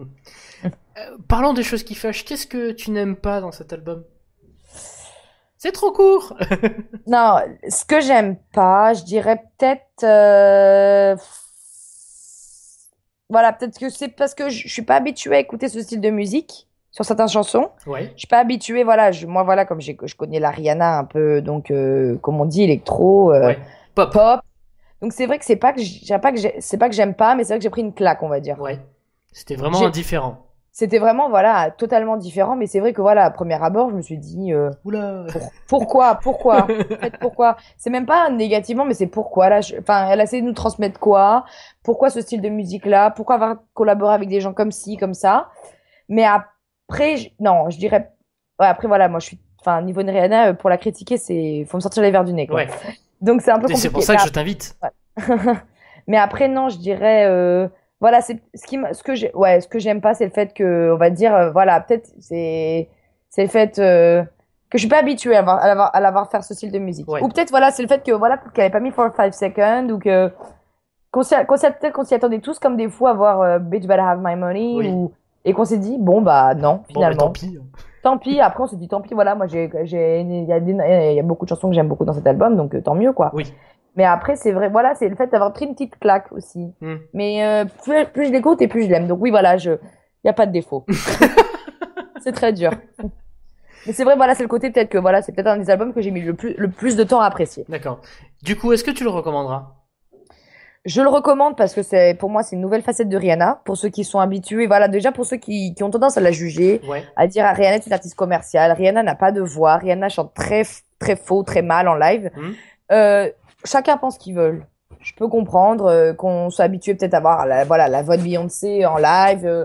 parlons des choses qui fâchent. Qu'est-ce que tu n'aimes pas dans cet album c'est trop court. [laughs] non, ce que j'aime pas, je dirais peut-être. Euh, voilà, peut-être que c'est parce que je suis pas habituée à écouter ce style de musique sur certaines chansons. Ouais. Je suis pas habituée, voilà, moi voilà, comme je connais la Rihanna un peu, donc euh, comme on dit, électro, euh, pop. pop. Donc c'est vrai que c'est pas que pas que c'est pas que j'aime pas, mais c'est vrai que j'ai pris une claque, on va dire. Ouais. C'était vraiment indifférent c'était vraiment voilà totalement différent mais c'est vrai que voilà à premier abord je me suis dit euh, pourquoi pourquoi pourquoi c'est même pas négativement mais c'est pourquoi là enfin elle a essayé de nous transmettre quoi pourquoi ce style de musique là pourquoi avoir collaboré avec des gens comme ci comme ça mais après non je dirais après voilà moi je suis enfin niveau de Rihanna euh, pour la critiquer c'est faut me sortir les verres du nez quoi. donc c'est un peu c'est pour ça que je t'invite [laughs] mais après non je dirais euh, voilà, c'est ce qui ce que j'ai ouais, ce que j'aime pas c'est le fait que on va dire euh, voilà, peut-être c'est c'est le fait euh, que je suis pas habituée à l'avoir à faire ce style de musique. Ou peut-être voilà, c'est le fait que voilà qu'elle n'avait pas mis 5 seconds ou que qu'on s'y attendait tous comme des fous à voir euh, Bitch Better Have My Money et qu'on s'est dit bon bah non bah, finalement. tant pis. Hein. Tant pis, après on s'est dit tant pis, voilà, moi j'ai, il y, y, a beaucoup de chansons que j'aime beaucoup dans cet album, donc tant mieux quoi. Oui. Mais après, c'est vrai, voilà, c'est le fait d'avoir pris une petite claque aussi. Hmm. Mais euh, plus, je l'écoute et plus je l'aime. Donc oui, voilà, je, n'y a pas de défaut. [laughs] c'est très dur. Mais c'est vrai, voilà, c'est le côté peut-être que voilà, c'est peut-être un des albums que j'ai mis le plus, le plus de temps à apprécier. D'accord. Du coup, est-ce que tu le recommanderas je le recommande parce que c'est pour moi c'est une nouvelle facette de Rihanna pour ceux qui sont habitués voilà déjà pour ceux qui, ont tendance à la juger à dire Rihanna est une artiste commerciale Rihanna n'a pas de voix Rihanna chante très très faux très mal en live hmm. euh, chacun pense qu'il veut. Je peux comprendre euh, qu'on soit habitué peut-être à voir la, voilà, la voix de Beyoncé en live. Euh,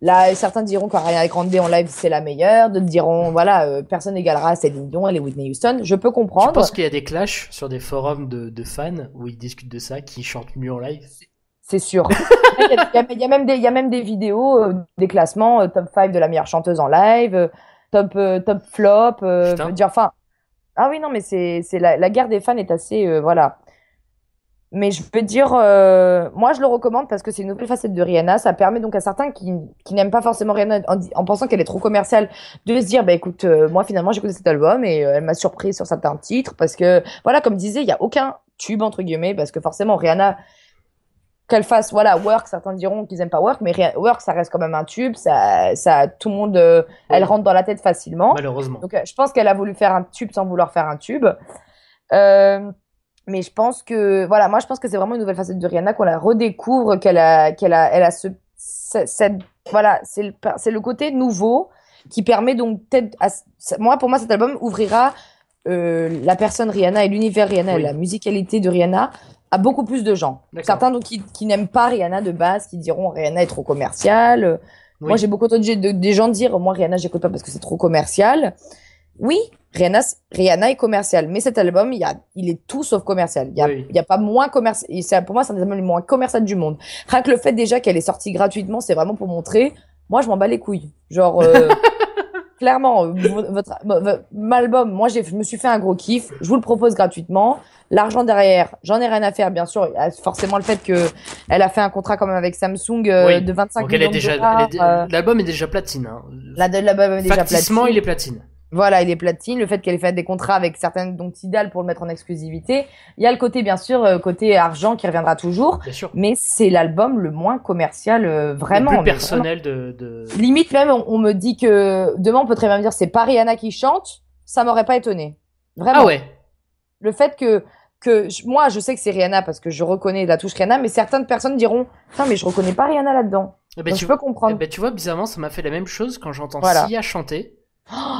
là, certains diront qu'Ariana Grande en live, c'est la meilleure. D'autres diront, voilà, euh, personne n'égalera Céline Dion, elle est Whitney Houston. Je peux comprendre. Je pense qu'il y a des clashs sur des forums de, fans où ils discutent de ça, qui chantent mieux en live. C'est sûr. Il y, a, même des, vidéos, des classements, top 5 de la meilleure chanteuse en live, top, top flop. Enfin, ah oui, non, mais c'est la, la, guerre des fans est assez. Euh, voilà. Mais je peux dire, euh, moi je le recommande parce que c'est une autre facette de Rihanna. Ça permet donc à certains qui, n'aiment pas forcément Rihanna en, pensant qu'elle est trop commerciale de se dire, bah écoute, euh, moi finalement j'ai écouté cet album et elle m'a surpris sur certains titres parce que, voilà, comme disait, il y a aucun tube entre guillemets parce que forcément Rihanna, qu'elle fasse voilà work certains diront qu'ils aiment pas work mais work ça reste quand même un tube ça ça tout le monde euh, elle rentre dans la tête facilement malheureusement donc euh, je pense qu'elle a voulu faire un tube sans vouloir faire un tube euh, mais je pense que voilà moi je pense que c'est vraiment une nouvelle facette de Rihanna qu'on la redécouvre qu'elle a qu'elle a elle a ce cette voilà c'est le c'est le côté nouveau qui permet donc peut-être moi pour moi cet album ouvrira la personne Rihanna et l'univers Rihanna et la musicalité de Rihanna à beaucoup plus de gens. Certains donc, qui, qui n'aiment pas Rihanna de base, qui diront Rihanna est trop commerciale. Euh, moi, j'ai beaucoup entendu des gens dire Moi, Rihanna, j'écoute pas parce que c'est trop commercial. Oui, Rihanna, Rihanna est commerciale, mais cet album, il, y il est tout sauf commercial. Il n'y a, pas moins commercial. Pour moi, c'est un des albums les moins commercial du monde. Rien que le fait déjà qu'elle est sortie gratuitement, c'est vraiment pour montrer Moi, je m'en bats les couilles. Genre. Euh, [laughs] clairement, votre, votre, album, moi, je me suis fait un gros kiff. Je vous le propose gratuitement. L'argent derrière, j'en ai rien à faire, bien sûr. Forcément, le fait que elle a fait un contrat quand même avec Samsung euh, de 25 millions elle est déjà, de euh. L'album est, déjà platine. Hein. L'album est déjà platine. il est platine. Voilà, il est platine. Le fait qu'elle ait fait des contrats avec certaines, dont Tidal, pour le mettre en exclusivité. Il y a le côté, bien sûr, euh, côté argent qui reviendra toujours. sûr. Mais c'est l'album le moins commercial, euh, vraiment. Le plus personnel De, de, Limite, même, on, me dit que demain, on peut très bien me dire c'est pas Rihanna qui chante. Ça m'aurait pas étonné. Vraiment. Ah ouais. Le fait que, que moi, je sais que c'est Rihanna parce que je reconnais la touche Rihanna, mais certaines personnes diront Putain, mais je reconnais pas Rihanna là-dedans. Eh ben, je peux comprendre. Et eh ben, tu vois, bizarrement, ça m'a fait la même chose quand j'entends Sia chanter.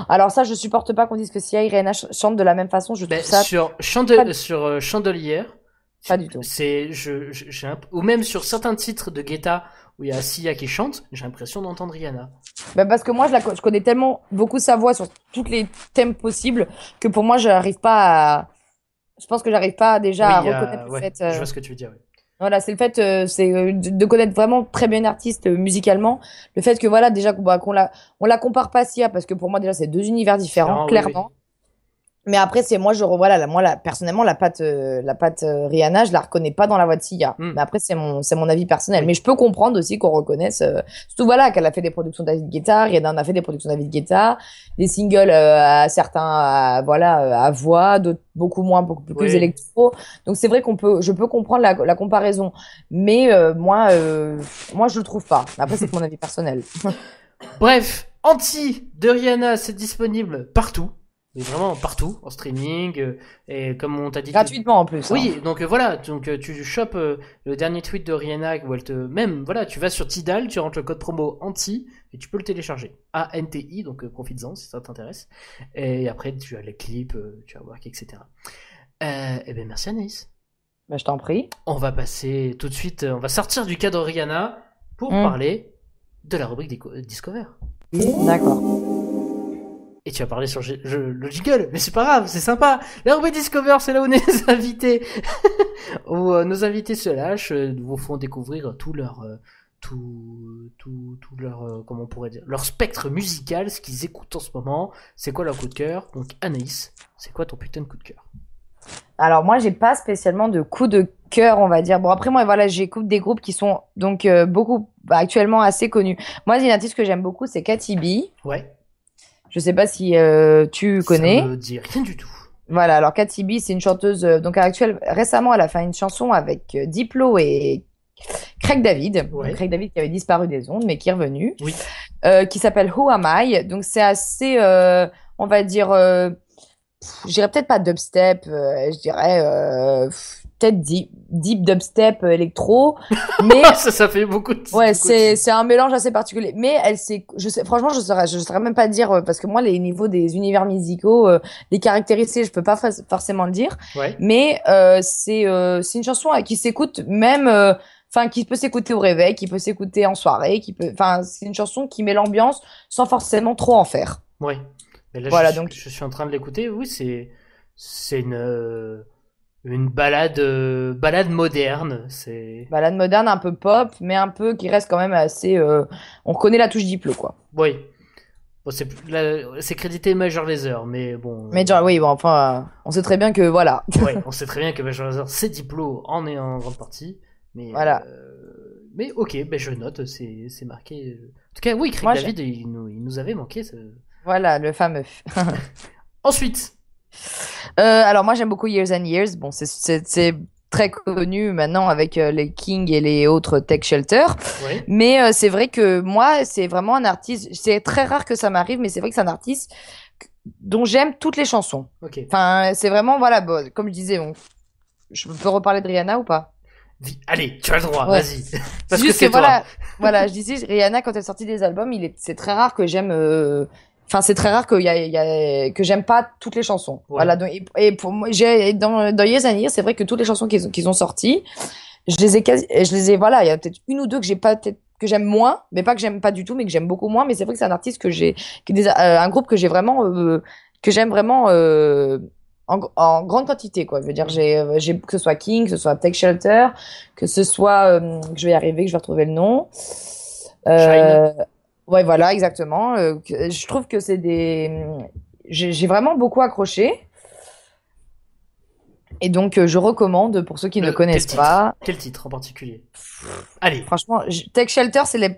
Alors ça, je supporte pas qu'on dise que Sia et Rihanna chantent de la même façon. Je ben, trouve ça sur, Chandelier, euh, sur euh, Chandelière. Pas du tout. C'est je, ou même sur certains titres de Guetta où il y a Sia qui chante, j'ai l'impression d'entendre Rihanna. Ben, parce que moi je, la, je connais tellement beaucoup sa voix sur tous les thèmes possibles que pour moi n'arrive pas à je pense que j'arrive pas déjà à reconnaître cette, je euh, vois ce que tu veux dire. Oui. Voilà, c'est le fait, euh, c'est euh, de connaître vraiment très bien l'artiste euh, musicalement. Le fait que voilà, déjà qu'on bah, la, on la compare pas si parce que pour moi déjà c'est deux univers différents, ah clairement. Mais après, c'est moi, je revois là moi, là, personnellement, la patte, euh, la patte euh, Rihanna, je la reconnais pas dans la voix de Sia. Hmm. Mais après, c'est mon, c'est mon avis personnel. Mais je peux comprendre aussi qu'on reconnaisse, euh, surtout voilà, qu'elle a fait des productions David Guetta, Rihanna a fait des productions David Guetta, des singles à certains, à, voilà, à voix, d'autres beaucoup moins, beaucoup plus, électro. Donc c'est vrai qu'on peut, je peux comprendre la, la comparaison. Mais moi, moi, je le trouve pas. Après, c'est mon avis personnel. [laughs] Bref, Anti de Rihanna, c'est disponible partout mais vraiment partout, en streaming, euh, et comme on t'a dit. Gratuitement en plus. Hein. Oui, donc euh, voilà, donc euh, tu chopes le dernier tweet de Rihanna Même, voilà, tu vas sur Tidal, tu rentres le code promo anti et tu peux le télécharger. A-N-T-I, donc profites-en si ça t'intéresse. Et après, tu as les clips, tu as work, etc. Eh et bien, merci Anaïs. Bah, je t'en prie. On va passer tout de suite, on va sortir du cadre Rihanna pour hmm. parler de la rubrique Discover. D'accord. Et tu as parlé sur le, le, mais c'est pas grave, c'est sympa. La Discover, c'est là où [laughs] nos invités, [laughs] où euh, nos invités se lâchent, euh, vous font découvrir tout leur, euh, tout, leur, comment on pourrait dire, leur spectre musical, ce qu'ils écoutent en ce moment. C'est quoi leur coup de cœur Donc Anaïs, c'est quoi ton putain de coup de cœur alors moi, j'ai pas spécialement de coup de cœur, on va dire. Bon après moi, voilà, j'écoute des groupes qui sont donc beaucoup bah, actuellement assez connus. Moi, une artiste que j'aime beaucoup, c'est Katy B. Ouais. Je sais pas si euh, tu connais. Ça me dit rien du tout. Voilà, alors Cathy B, c'est une chanteuse euh, donc actuelle. Récemment, elle a fait une chanson avec euh, Diplo et Craig David, Craig David qui avait disparu des ondes, mais qui est revenu, oui. qui s'appelle Who Am I. Donc c'est assez, on va dire, euh, je dirais peut-être pas dubstep, je dirais peut-être deep, deep dubstep euh, électro [laughs] mais oh, ça, fait beaucoup de ouais c'est un mélange assez particulier mais elle je sais franchement je saurais je saurais même pas dire euh, parce que moi les niveaux des univers musicaux euh, les caractéristiques, je peux pas forcément le dire mais c'est une chanson qui s'écoute même enfin qui peut s'écouter au réveil qui peut s'écouter en soirée qui peut enfin c'est une chanson qui met l'ambiance sans forcément trop en faire oui voilà donc je suis en train de l'écouter oui c'est c'est une une balade euh, balade moderne c'est balade moderne un peu pop mais un peu qui reste quand même assez euh, on reconnaît la touche diplo quoi oui c'est c'est crédité Major Lazer mais bon euh, Major oui bon enfin on sait très bien que voilà [laughs] oui, [laughs] on sait très bien que Major Lazer c'est diplo en est en grande partie mais voilà mais ok ben je note c'est c'est marqué en tout cas oui Craig David il nous, il nous avait manqué voilà le fameux [laughs] ensuite euh, alors moi j'aime beaucoup Years and Years. Bon, c'est très connu maintenant avec euh, les King et les autres Tech Shelter. Mais euh, c'est vrai que moi c'est vraiment un artiste. C'est très rare que ça m'arrive, mais c'est vrai que c'est un artiste dont j'aime toutes les chansons. Enfin, c'est vraiment voilà, comme je disais, je peux reparler de Rihanna ou pas Allez, tu as le droit, vas-y. [laughs] Parce que, c'est toi. voilà, voilà, je disais Rihanna quand elle sortit des albums, il est, c'est très rare que j'aime Enfin, c'est très rare que, y y a, que j'aime pas toutes les chansons. Voilà. et, pour moi, j'ai dans, dans Yes and c'est vrai que toutes les chansons qu'ils ont sorties, je les ai quasi, je les ai. Voilà, il y a peut-être une ou deux que j'ai pas que j'aime moins, mais pas que j'aime pas du tout, mais que j'aime beaucoup moins. Mais c'est vrai que c'est un artiste que j'ai, euh, un groupe que j'ai vraiment, euh, que j'aime vraiment euh, en, en, grande quantité, quoi. Je veux dire, j'ai, j'ai que ce soit King, que ce soit Tech Shelter, que ce soit, je vais y arriver, que je vais retrouver le nom. Ouais, voilà, exactement. Euh, je trouve que c'est des. J'ai vraiment beaucoup accroché. Et donc, euh, je recommande pour ceux qui ne euh, connaissent pas. Quel titre en particulier Allez. Franchement, Tech Shelter, c'est les...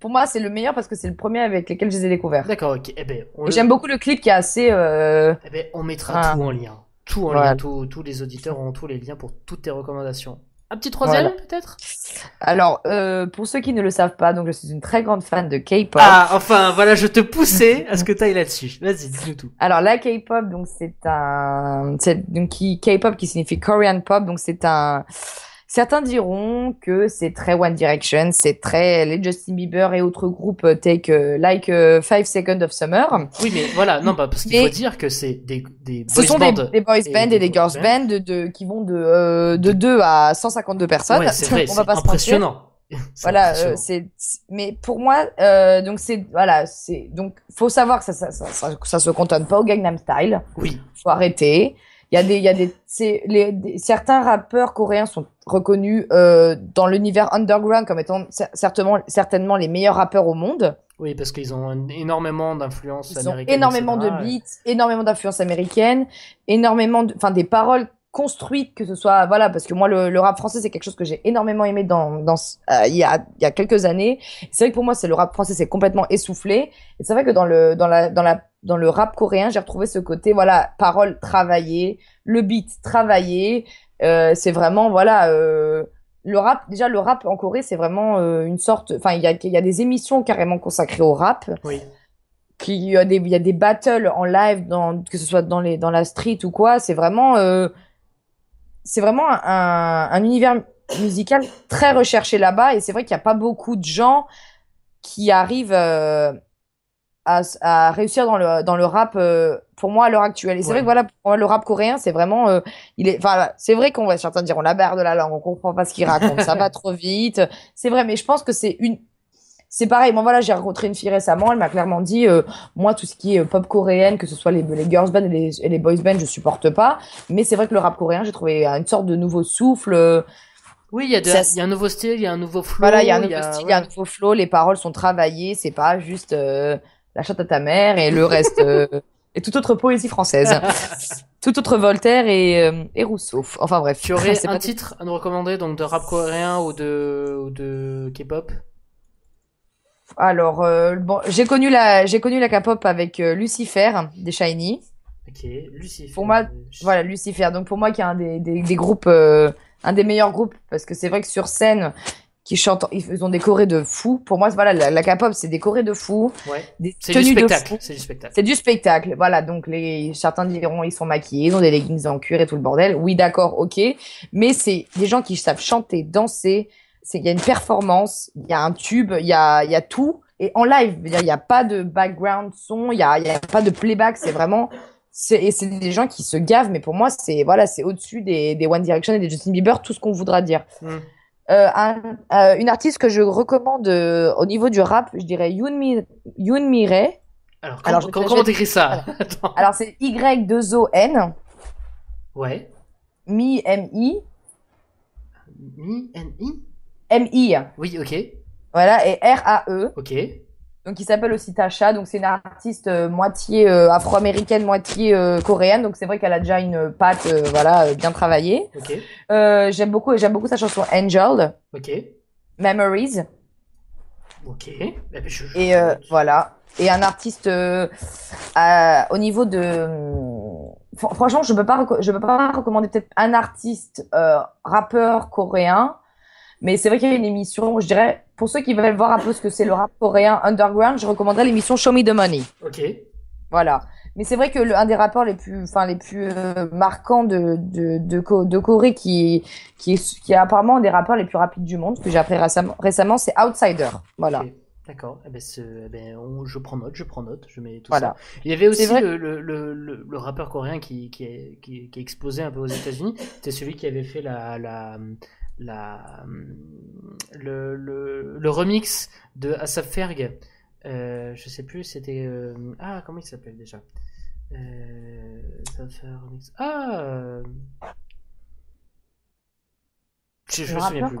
Pour moi, c'est le meilleur parce que c'est le premier avec lequel je les ai découverts. D'accord, ok. Eh ben, j'aime beaucoup le clip qui est assez. Eh ben, on mettra tout en lien. Tout en lien. Tous les auditeurs ont tous les liens pour toutes tes recommandations. Un petit troisième peut-être Alors, euh, pour ceux qui ne le savent pas, donc je suis une très grande fan de K-pop. Ah, enfin, voilà, je te poussais à ce que tu ailles là-dessus. Vas-y, dis-nous tout. Alors, la K-pop, donc c'est un, donc K-pop qui signifie Korean pop, donc c'est un, Certains diront que c'est très One Direction, c'est très les Justin Bieber et autres groupes euh, take euh, like euh, five Seconds of Summer. Oui, mais voilà, non, bah, parce qu'il faut dire que c'est des, des boys Ce sont des, boys bands et, des, girls bands de, qui vont de, de 2 à 152 personnes. c'est vrai, impressionnant. [laughs] voilà, c'est mais pour moi donc c'est voilà, c'est donc faut savoir que ça ça, se contente pas au Gangnam Style. Oui. Faut arrêter. Il y a des, il y a des, les, certains rappeurs coréens sont reconnus euh, dans l'univers underground comme étant certainement, certainement les meilleurs rappeurs au monde. Oui, parce qu'ils ont énormément d'influence américaine. Ils ont énormément de beats, énormément d'influence américaine, énormément, enfin de, des paroles construite, que ce soit voilà, parce que moi le, le rap français c'est quelque chose que j'ai énormément aimé dans dans euh, il y a il y a quelques années. C'est vrai que pour moi c'est le rap français c'est complètement essoufflé et c'est vrai que dans le dans la dans la dans le rap coréen j'ai retrouvé ce côté voilà parole travaillée, le beat travaillé, euh, c'est vraiment voilà euh, le rap déjà le rap en Corée c'est vraiment euh, une sorte enfin il y a il y a des émissions carrément consacrées au rap. Oui qu'il y a des il y a des battles en live dans que ce soit dans les dans la street ou quoi c'est vraiment euh, c'est vraiment un, univers musical très recherché là-bas et c'est vrai qu'il n'y a pas beaucoup de gens qui arrivent euh, à, réussir dans le, dans le rap euh, pour moi à l'heure actuelle. Et c'est vrai que voilà, pour le rap coréen, c'est vraiment. Euh, il est, enfin, c'est vrai qu'on va certains dire on a barre de la langue, on comprend pas ce qu'il raconte, ça va trop vite. C'est vrai, mais je pense que c'est une, c'est pareil. Moi, voilà, j'ai rencontré une fille récemment. Elle m'a clairement dit, euh, moi, tout ce qui est pop coréenne, que ce soit les, girls band et les, les boys band, je supporte pas. Mais c'est vrai que le rap coréen, j'ai trouvé une sorte de nouveau souffle. Euh, oui, il y, a y a un nouveau style, il y a un nouveau flow. Voilà, il y a un nouveau style, il y a un nouveau flow. Les paroles sont travaillées. C'est pas juste euh, la chatte à ta mère et le reste. et toute autre poésie française. [laughs] tout autre Voltaire et, et, Rousseau. Enfin bref. Tu aurais [laughs] un titre à nous recommander donc de rap coréen ou de, ou de K-pop alors, euh, bon, j'ai connu la, j'ai connu la K-pop avec euh, Lucifer des Shiny. Ok, Lucifer. Pour moi, voilà Lucifer. Donc pour moi, qui est un des, des, groupes, euh, un des meilleurs groupes, parce que c'est vrai que sur scène, qui chantent, ils ont des chorés de fou. Pour moi, voilà, la, K-pop, c'est des chorés de fou. Des c'est du spectacle. C'est du spectacle. C'est du spectacle. Voilà, donc les certains diront ils sont maquillés, ils ont des leggings en cuir et tout le bordel. Oui, d'accord, ok. Mais c'est des gens qui savent chanter, danser, il y a une performance, il y a un tube, il y a, tout. Et en live, il n'y a pas de background son, il n'y a, y a pas de playback, c'est vraiment et c'est des gens qui se gavent, mais pour moi, c'est voilà, c'est au-dessus des, One Direction et des Justin Bieber, tout ce qu'on voudra dire. Mm. Euh, euh, une artiste que je recommande euh, au niveau du rap, je dirais Yoon, Mi Alors, comment, t'écris ça [laughs] Alors, c'est Y2ON. Ouais. Mi-M-I. Mi-M-I M-I. Oui, ok. Voilà, et R-A-E. Ok. Donc, il s'appelle aussi Tasha. Donc, c'est une artiste euh, moitié euh, afro-américaine, moitié euh, coréenne. Donc, c'est vrai qu'elle a déjà une patte, voilà, bien travaillée. Ok. j'aime beaucoup, j'aime beaucoup sa chanson Angel. Ok. Memories. Ok. Eh ben, et voilà. Et un artiste au niveau de. Franchement, je peux pas, peux pas recommander peut-être un artiste rappeur coréen mais c'est vrai qu'il y a une émission, je dirais, pour ceux qui veulent voir un peu ce que c'est le rap coréen underground, je recommanderais l'émission Show Me the Money. Ok. Voilà. Mais c'est vrai que l'un des rapports les plus, enfin les plus euh, marquants de de, de, Corée, qui qui est, qui est apparemment un des rapports les plus rapides du monde, que j'ai appris récemment, c'est Outsider. Voilà. D'accord. Eh ben, eh ben je prends note, je prends note, je mets tout voilà. ça. Il y avait aussi le, le, le, le, rappeur coréen qui, qui, est, qui, exposait un peu aux États-Unis. C'était celui qui avait fait la, la la, le, le, remix de Asaf Ferg. Euh, je sais plus, c'était. Euh, ah, comment il s'appelle déjà euh, remix. Ah Je, me souviens plus.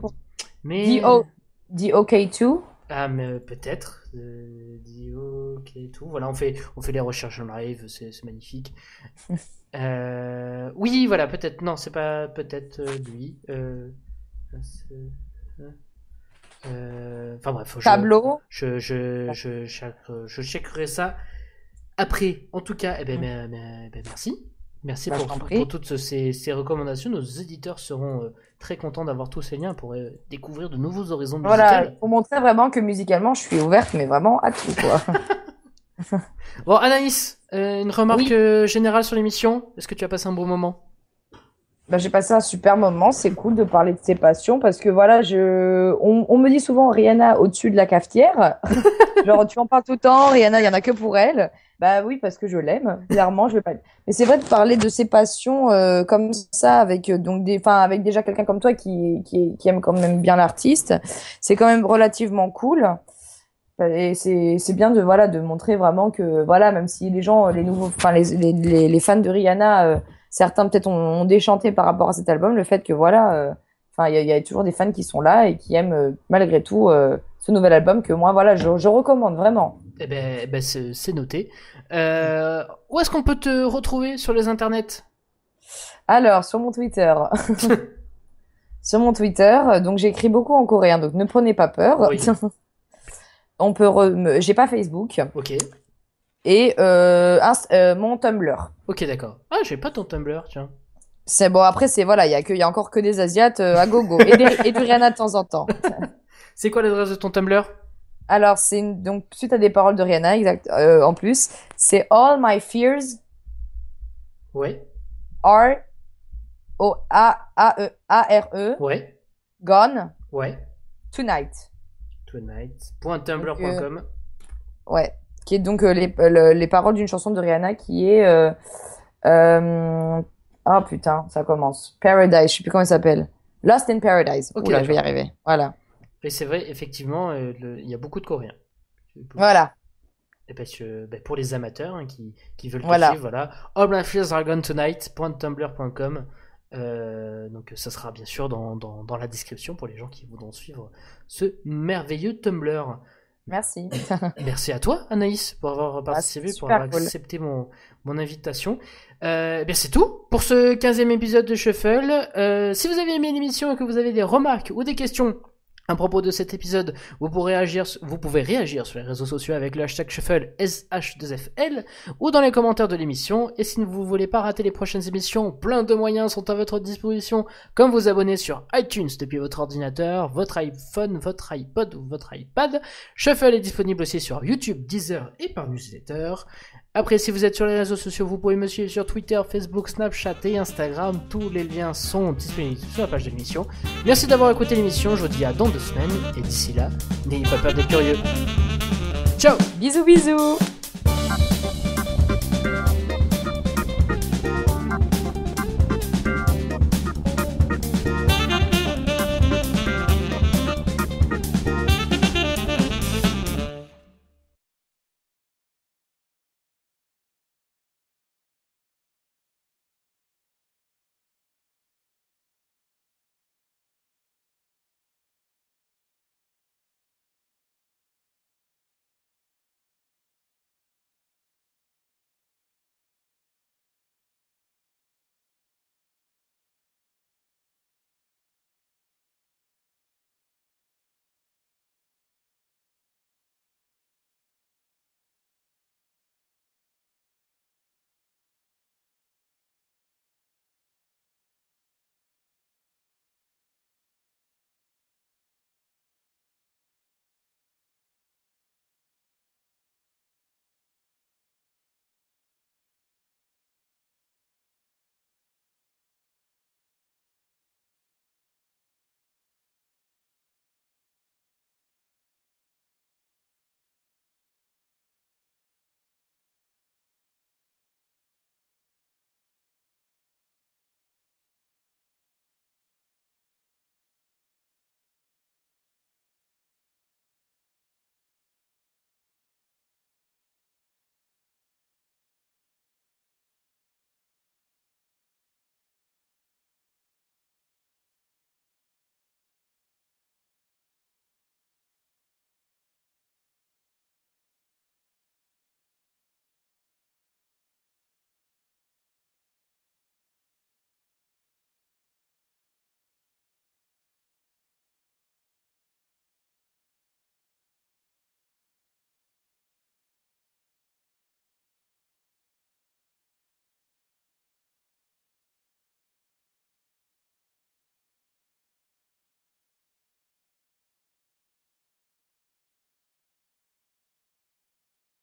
Mais. ok 2 Ah, mais euh, peut-être. Euh, ok 2 Voilà, on fait, on fait les recherches en live, c'est magnifique. [laughs] oui, voilà, peut-être. Non, c'est pas peut-être lui. Euh, enfin bref, je, tableau. Je, je, je, je, checkerai ça. Après, en tout cas, eh ben, ben, merci. Merci bah, pour, toutes ces, recommandations. Nos éditeurs seront euh, très contents d'avoir tous ces liens pour euh, découvrir de nouveaux horizons musicaux. Voilà, pour montrer vraiment que musicalement, je suis ouverte, mais vraiment à tout. Quoi. [laughs] bon, Anaïs, une remarque générale sur l'émission. Est-ce que tu as passé un bon moment bah, j'ai passé un super moment. C'est cool de parler de ses passions parce que voilà, je... on, me dit souvent Rihanna au-dessus de la cafetière. [laughs] Genre, tu en parles tout le temps, Rihanna, il n'y en a que pour elle. Bah oui, parce que je l'aime. Clairement, je vais pas. Mais c'est vrai de parler de ses passions euh, comme ça, avec euh, donc des, enfin, avec déjà quelqu'un comme toi qui, qui, aime quand même bien l'artiste, c'est quand même relativement cool. Et c'est bien de voilà de montrer vraiment que voilà, même si les gens, les nouveaux, enfin les, les, fans de Rihanna. Euh, certains peut-être ont, déchanté par rapport à cet album le fait que voilà, euh, enfin il y, a toujours des fans qui sont là et qui aiment euh, malgré tout euh, ce nouvel album que moi voilà je, recommande vraiment. Eh ben, eh ben c'est noté. où est-ce qu'on peut te retrouver sur les internets Alors sur mon Twitter. [laughs] sur mon Twitter, donc j'écris beaucoup en coréen, donc ne prenez pas peur. [laughs] On peut, j'ai pas Facebook. Ok. Et mon Tumblr. Ok, d'accord. Ah, j'ai pas ton Tumblr, tiens. C'est bon, après, c'est voilà, il y, a encore que des Asiates euh, à gogo et, des, et du Rihanna de temps en temps. [laughs] c'est quoi l'adresse de ton Tumblr Alors, c'est donc suite à des paroles de Rihanna, exact, euh, en plus, c'est All My Fears. Oui. R. O A A E A R E. Oui. Gone. Oui. Tonight. Tonight. Euh... Ouais qui est donc euh, les, les paroles d'une chanson de Rihanna qui est oh putain ça commence Paradise je sais plus comment elle s'appelle Lost in Paradise ok je vais y arriver voilà et c'est vrai effectivement il y a beaucoup de Coréens voilà et ben, pour les amateurs hein, qui, qui, veulent voilà. suivre, voilà. Dragon point Euh, donc ça sera bien sûr dans, dans, la description pour les gens qui voudront suivre ce merveilleux Tumblr. Merci. [laughs] Merci à toi, Anaïs, pour avoir bah, participé, pour avoir accepté mon, invitation. Euh, eh bien c'est tout pour ce 15e épisode de Shuffle. Euh, si vous avez aimé l'émission et que vous avez des remarques ou des questions, à propos de cet épisode, vous, pouvez réagir sur les réseaux sociaux avec le hashtag Shuffle SH2FL ou dans les commentaires de l'émission. Et si vous ne voulez pas rater les prochaines émissions, plein de moyens sont à votre disposition, comme vous abonner sur iTunes depuis votre ordinateur, votre iPhone, votre iPod ou votre iPad. Shuffle est disponible aussi sur YouTube, Deezer et par newsletter. Après, si vous êtes sur les réseaux sociaux, vous pouvez me suivre sur Twitter, Facebook, Snapchat et Instagram. Tous les liens sont disponibles sur la page de l'émission. Merci d'avoir écouté l'émission. Je vous dis à dans deux semaines. Et d'ici là, n'ayez pas peur d'être curieux. Ciao Bisous bisous